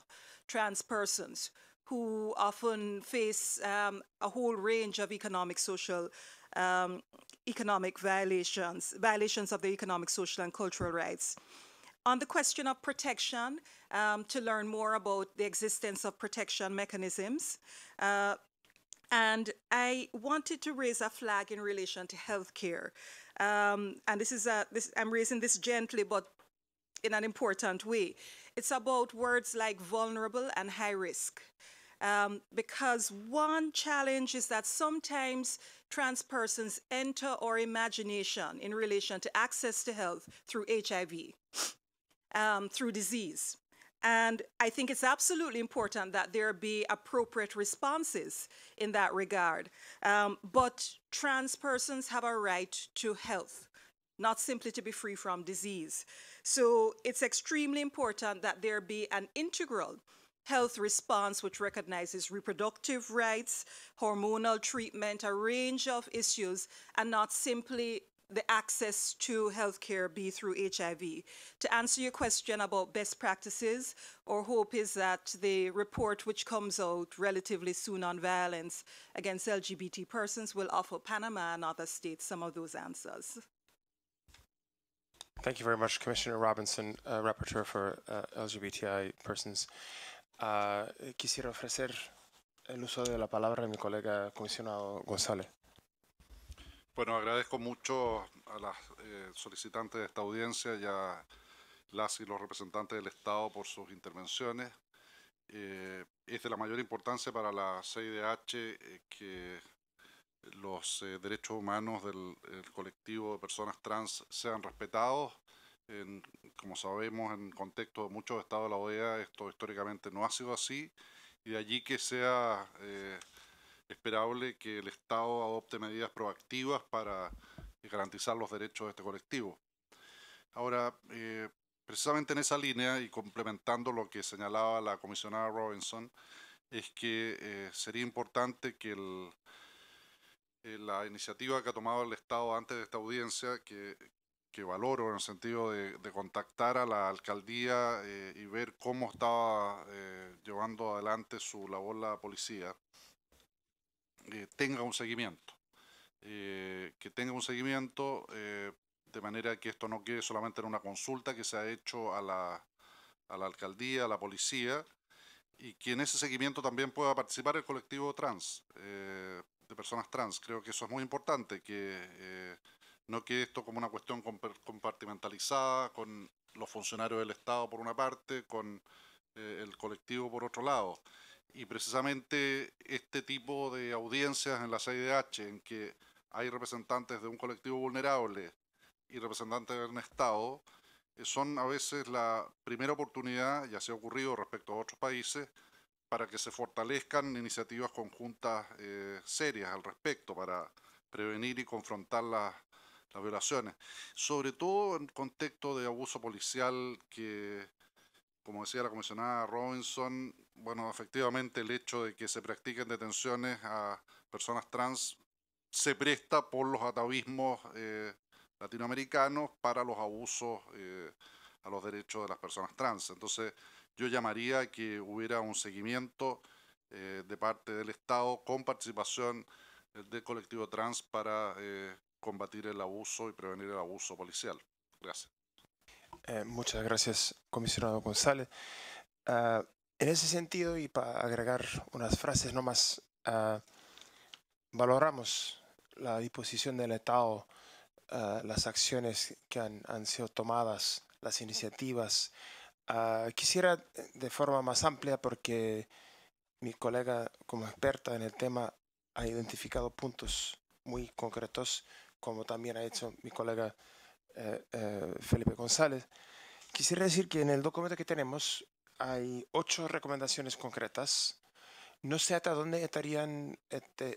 trans persons who often face um, a whole range of economic, social, um, economic violations, violations of the economic, social, and cultural rights. On the question of protection, um, to learn more about the existence of protection mechanisms. Uh, and I wanted to raise a flag in relation to healthcare. Um, and this is a, this, I'm raising this gently, but in an important way. It's about words like vulnerable and high risk. Um, because one challenge is that sometimes trans persons enter our imagination in relation to access to health through HIV, um, through disease. And I think it's absolutely important that there be appropriate responses in that regard. Um, but trans persons have a right to health, not simply to be free from disease. So it's extremely important that there be an integral health response which recognizes reproductive rights, hormonal treatment, a range of issues, and not simply the access to healthcare be through HIV. To answer your question about best practices, our hope is that the report which comes out relatively soon on violence against LGBT persons will offer Panama and other states some of those answers. Thank you very much, Commissioner Robinson, uh, Rapporteur for uh, LGBTI persons. Uh, quisiera ofrecer el uso de la palabra a mi colega comisionado González. Bueno, agradezco mucho a las eh, solicitantes de esta audiencia ya las y los representantes del Estado por sus intervenciones. Eh, es de la mayor importancia para la CIDH eh, que los derechos humanos del colectivo de personas trans sean respetados. como sabemos, en contexto de muchos estados de la OEA, esto históricamente no ha sido así, y de allí que sea esperable que el Estado adopte medidas proactivas para garantizar los derechos de este colectivo. Ahora, eh, precisamente en esa línea y complementando lo que señalaba la comisionada Robinson, es que eh, sería importante que eh, la iniciativa que ha tomado el Estado antes de esta audiencia, que, que valoro en el sentido de, contactar a la alcaldía y ver cómo estaba llevando adelante su labor la policía, eh, tenga un seguimiento. Eh, que tenga un seguimiento eh, de manera que esto no quede solamente en una consulta que se ha hecho a la, a la alcaldía, a la policía, y que en ese seguimiento también pueda participar el colectivo trans, de personas trans. Creo que eso es muy importante, que no quede esto como una cuestión compartimentalizada con los funcionarios del Estado por una parte, con el colectivo por otro lado. Y precisamente este tipo de audiencias en la CIDH, en que hay representantes de un colectivo vulnerable y representantes de un Estado, eh, son a veces la primera oportunidad, ya se ha ocurrido respecto a otros países, para que se fortalezcan iniciativas conjuntas eh, serias al respecto, para prevenir y confrontar las, las violaciones. Sobre todo en contexto de abuso policial que, como decía la comisionada Robinson, bueno, efectivamente el hecho de que se practiquen detenciones a personas trans se presta por los atavismos eh, latinoamericanos para los abusos eh, a los derechos de las personas trans. Entonces, yo llamaría que hubiera un seguimiento eh, de parte del Estado con participación del colectivo trans para combatir el abuso y prevenir el abuso policial. Gracias. muchas gracias, comisionado González. Ah, en ese sentido, y para agregar unas frases nomás, más, ah, valoramos la disposición del Estado, ah, las acciones que han, sido tomadas, las iniciativas. Ah, quisiera de forma más amplia, porque mi colega como experta en el tema ha identificado puntos muy concretos, como también ha hecho mi colega eh, eh, Felipe González, quisiera decir que en el documento que tenemos hay ocho recomendaciones concretas. No sé hasta dónde estarían, este,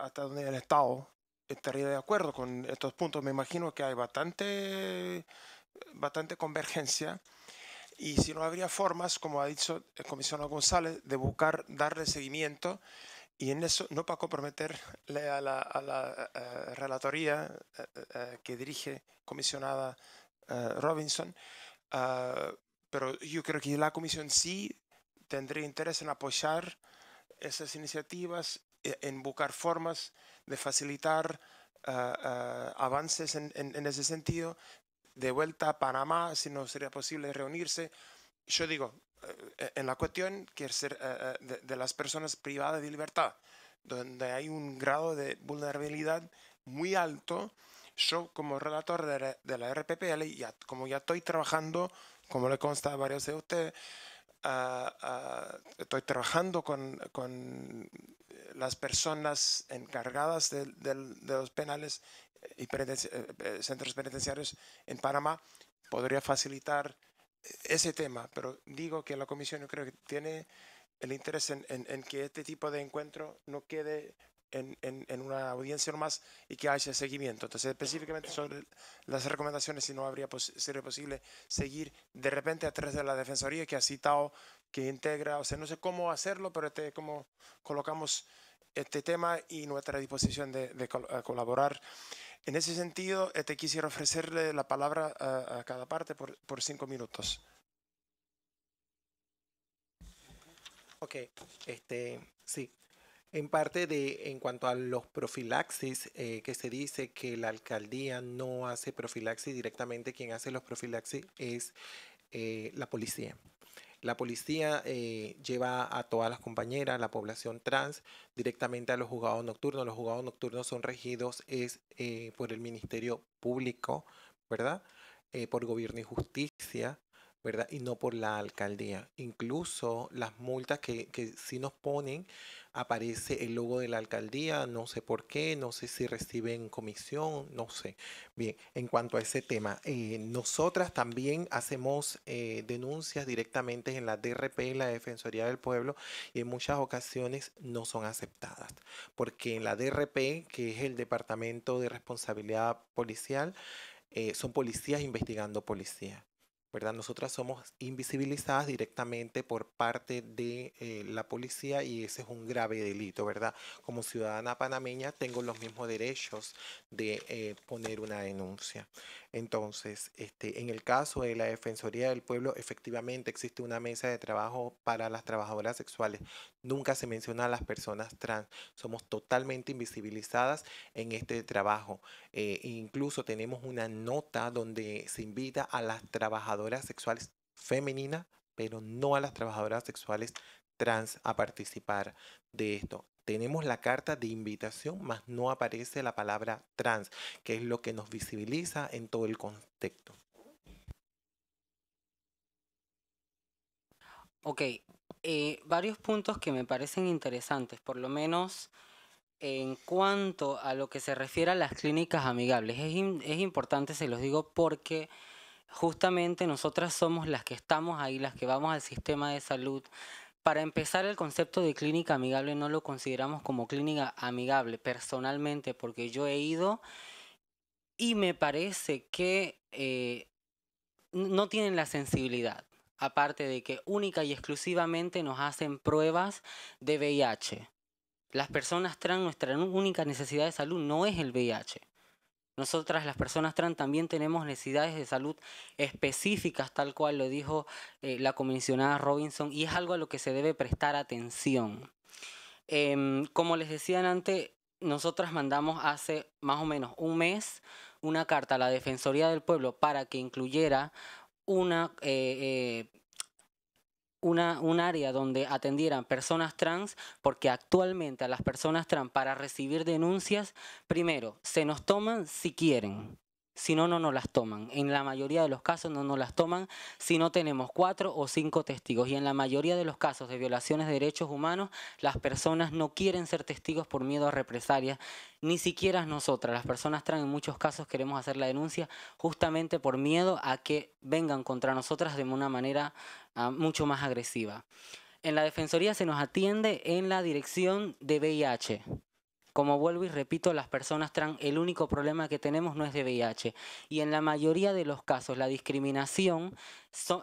hasta dónde el Estado estaría de acuerdo con estos puntos. Me imagino que hay bastante, bastante convergencia. Y si no habría formas, como ha dicho el comisionado González, de buscar darle seguimiento y en eso, no para comprometerle a la, eh, relatoría eh, eh, que dirige comisionada Robinson, ah, pero yo creo que la comisión sí tendría interés en apoyar esas iniciativas, e, en buscar formas de facilitar ah, ah, avances en, en, ese sentido. De vuelta a Panamá, si no sería posible reunirse. Yo digo, eh, eh, en la cuestión que ser, eh, de, las personas privadas de libertad, donde hay un grado de vulnerabilidad muy alto, yo como relator de, la RPPL, ya, como ya estoy trabajando como le consta a varios de ustedes, estoy trabajando con, eh, las personas encargadas de, los penales eh, y eh, centros penitenciarios en Panamá. Podría facilitar ese tema, pero digo que la comisión yo creo que tiene el interés en que este tipo de encuentro no quede en, una audiencia más y que haya seguimiento. Entonces, específicamente sobre las recomendaciones, si no habría sería posible seguir de repente a través de la Defensoría que ha citado, que integra, o sea, no sé cómo hacerlo, pero este, cómo colocamos este tema y nuestra disposición de, colaborar. En ese sentido, te este, quisiera ofrecerle la palabra a, cada parte por, por cinco minutos. Ok, este, sí, en parte de, en cuanto a los profilaxis, eh, que se dice que la alcaldía no hace profilaxis directamente, quien hace los profilaxis es eh, la policía. La policía eh, lleva a todas las compañeras, la población trans, directamente a los juzgados nocturnos. Los juzgados nocturnos son regidos es, por el Ministerio Público, ¿verdad? por Gobierno y Justicia, ¿verdad? Y no por la alcaldía. Incluso las multas que, que sí nos ponen, aparece el logo de la alcaldía, no sé por qué, no sé si reciben comisión, no sé. Bien, en cuanto a ese tema, eh, nosotras también hacemos eh, denuncias directamente en la DRP, en la Defensoría del Pueblo, y en muchas ocasiones no son aceptadas, porque en la DRP, que es el Departamento de Responsabilidad Policial, eh, son policías investigando policías. ¿verdad? Nosotras somos invisibilizadas directamente por parte de eh, la policía y ese es un grave delito, ¿verdad? Como ciudadana panameña tengo los mismos derechos de eh, poner una denuncia. Entonces, este, en el caso de la Defensoría del Pueblo, efectivamente existe una mesa de trabajo para las trabajadoras sexuales. Nunca se menciona a las personas trans. Somos totalmente invisibilizadas en este trabajo. Eh, incluso tenemos una nota donde se invita a las trabajadoras sexuales femeninas, pero no a las trabajadoras sexuales trans a participar de esto. Tenemos la carta de invitación, mas no aparece la palabra trans, que es lo que nos visibiliza en todo el contexto. Ok, eh, varios puntos que me parecen interesantes, por lo menos en cuanto a lo que se refiere a las clínicas amigables. Es, importante, se los digo, porque justamente nosotras somos las que estamos ahí, las que vamos al sistema de salud. Para empezar, el concepto de clínica amigable no lo consideramos como clínica amigable personalmente, porque yo he ido y me parece que eh, no tienen la sensibilidad aparte de que única y exclusivamente nos hacen pruebas de VIH. Las personas trans, nuestra única necesidad de salud no es el VIH. Nosotras, las personas trans, también tenemos necesidades de salud específicas, tal cual lo dijo eh, la comisionada Robinson, y es algo a lo que se debe prestar atención. Em, como les decían antes, nosotras mandamos hace más o menos un mes una carta a la Defensoría del Pueblo para que incluyera una, eh, eh, una, un área donde atendieran personas trans, porque actualmente a las personas trans para recibir denuncias, primero, se nos toman si quieren. Si no, no nos las toman. En la mayoría de los casos no nos las toman si no tenemos cuatro o cinco testigos. Y en la mayoría de los casos de violaciones de derechos humanos, las personas no quieren ser testigos por miedo a represalias. Ni siquiera nosotras, las personas trans en muchos casos queremos hacer la denuncia justamente por miedo a que vengan contra nosotras de una manera ah, mucho más agresiva. En la Defensoría se nos atiende en la dirección de VIH. Como vuelvo y repito, las personas trans, el único problema que tenemos no es de VIH. Y en la mayoría de los casos, la discriminación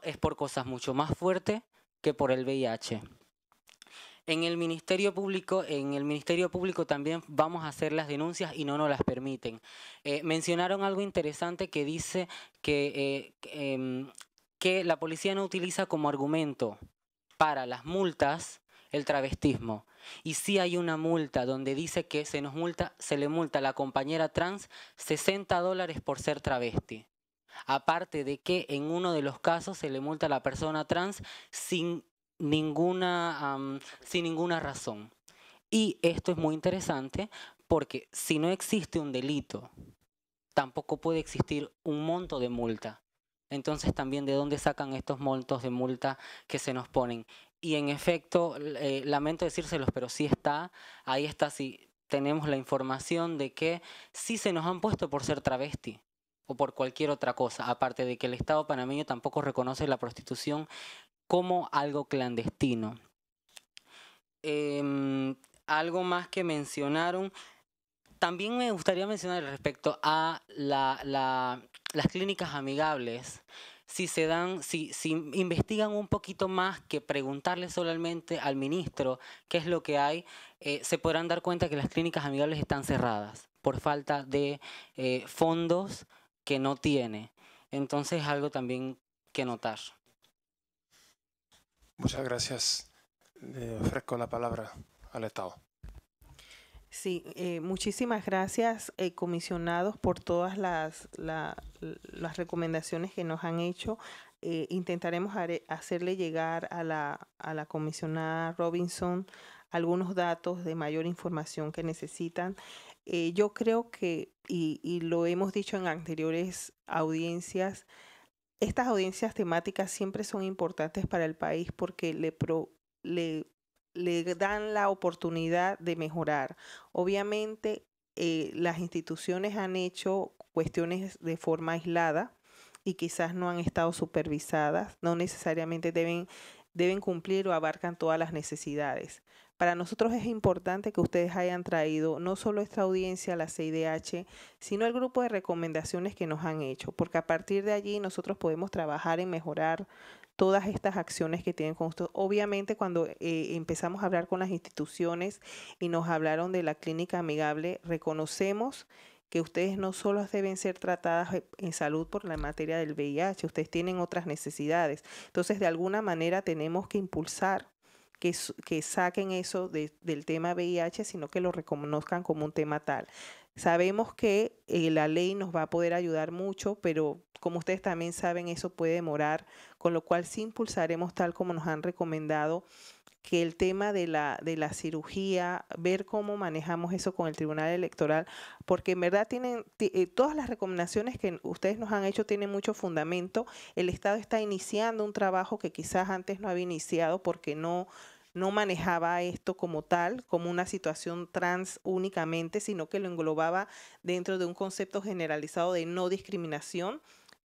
es por cosas mucho más fuertes que por el VIH. En el Ministerio Público, en el Ministerio Público también vamos a hacer las denuncias y no nos las permiten. Eh, mencionaron algo interesante que dice eh, em, que la policía no utiliza como argumento para las multas el travestismo. Y sí hay una multa donde dice que se, nos multa, se le multa a la compañera trans 60 dólares por ser travesti. Aparte de que en uno de los casos se le multa a la persona trans sin ninguna, sin ninguna razón. Y esto es muy interesante porque si no existe un delito, tampoco puede existir un monto de multa. Entonces también de dónde sacan estos montos de multa que se nos ponen y en efecto, eh, lamento decírselos, pero sí está, ahí está, sí tenemos la información de que sí se nos han puesto por ser travesti o por cualquier otra cosa, aparte de que el Estado panameño tampoco reconoce la prostitución como algo clandestino. Em, algo más que mencionaron, también me gustaría mencionar respecto a las clínicas amigables si se dan, si, investigan un poquito más que preguntarle solamente al ministro qué es lo que hay, eh, se podrán dar cuenta que las clínicas amigables están cerradas por falta de eh, fondos que no tiene. Entonces es algo también que notar. Muchas gracias. Le ofrezco la palabra al Estado. Sí, eh, muchísimas gracias, eh, comisionados, por todas las, las recomendaciones que nos han hecho. Eh, intentaremos hacerle llegar a la, a la comisionada Robinson algunos datos de mayor información que necesitan. yo creo que, y, y lo hemos dicho en anteriores audiencias, estas audiencias temáticas siempre son importantes para el país porque le, pro, le le dan la oportunidad de mejorar. Obviamente, eh, las instituciones han hecho cuestiones de forma aislada y quizás no han estado supervisadas, no necesariamente deben, deben cumplir o abarcan todas las necesidades. Para nosotros es importante que ustedes hayan traído no solo esta audiencia, la CIDH, sino el grupo de recomendaciones que nos han hecho, porque a partir de allí nosotros podemos trabajar en mejorar todas estas acciones que tienen con Obviamente cuando eh, empezamos a hablar con las instituciones y nos hablaron de la clínica amigable, reconocemos que ustedes no solo deben ser tratadas eh, en salud por la materia del VIH, ustedes tienen otras necesidades. Entonces, de alguna manera tenemos que impulsar que, que saquen eso del tema VIH, sino que lo reconozcan como un tema tal. Sabemos que eh, la ley nos va a poder ayudar mucho, pero como ustedes también saben, eso puede demorar, con lo cual sí impulsaremos tal como nos han recomendado que el tema de la, de la cirugía, ver cómo manejamos eso con el Tribunal Electoral, porque en verdad tienen eh, todas las recomendaciones que ustedes nos han hecho tienen mucho fundamento. El Estado está iniciando un trabajo que quizás antes no había iniciado porque no, no manejaba esto como tal, como una situación trans únicamente, sino que lo englobaba dentro de un concepto generalizado de no discriminación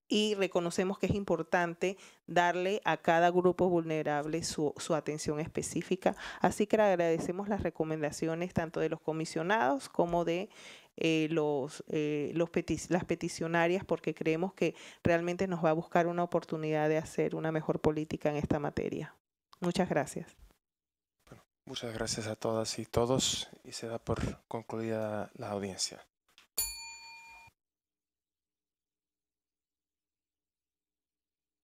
y reconocemos que es importante darle a cada grupo vulnerable su, atención específica. Así que agradecemos las recomendaciones tanto de los comisionados como de eh, los, eh, las peticionarias porque creemos que realmente nos va a buscar una oportunidad de hacer una mejor política en esta materia. Muchas gracias. Muchas gracias a todas y todos y se da por concluida la audiencia.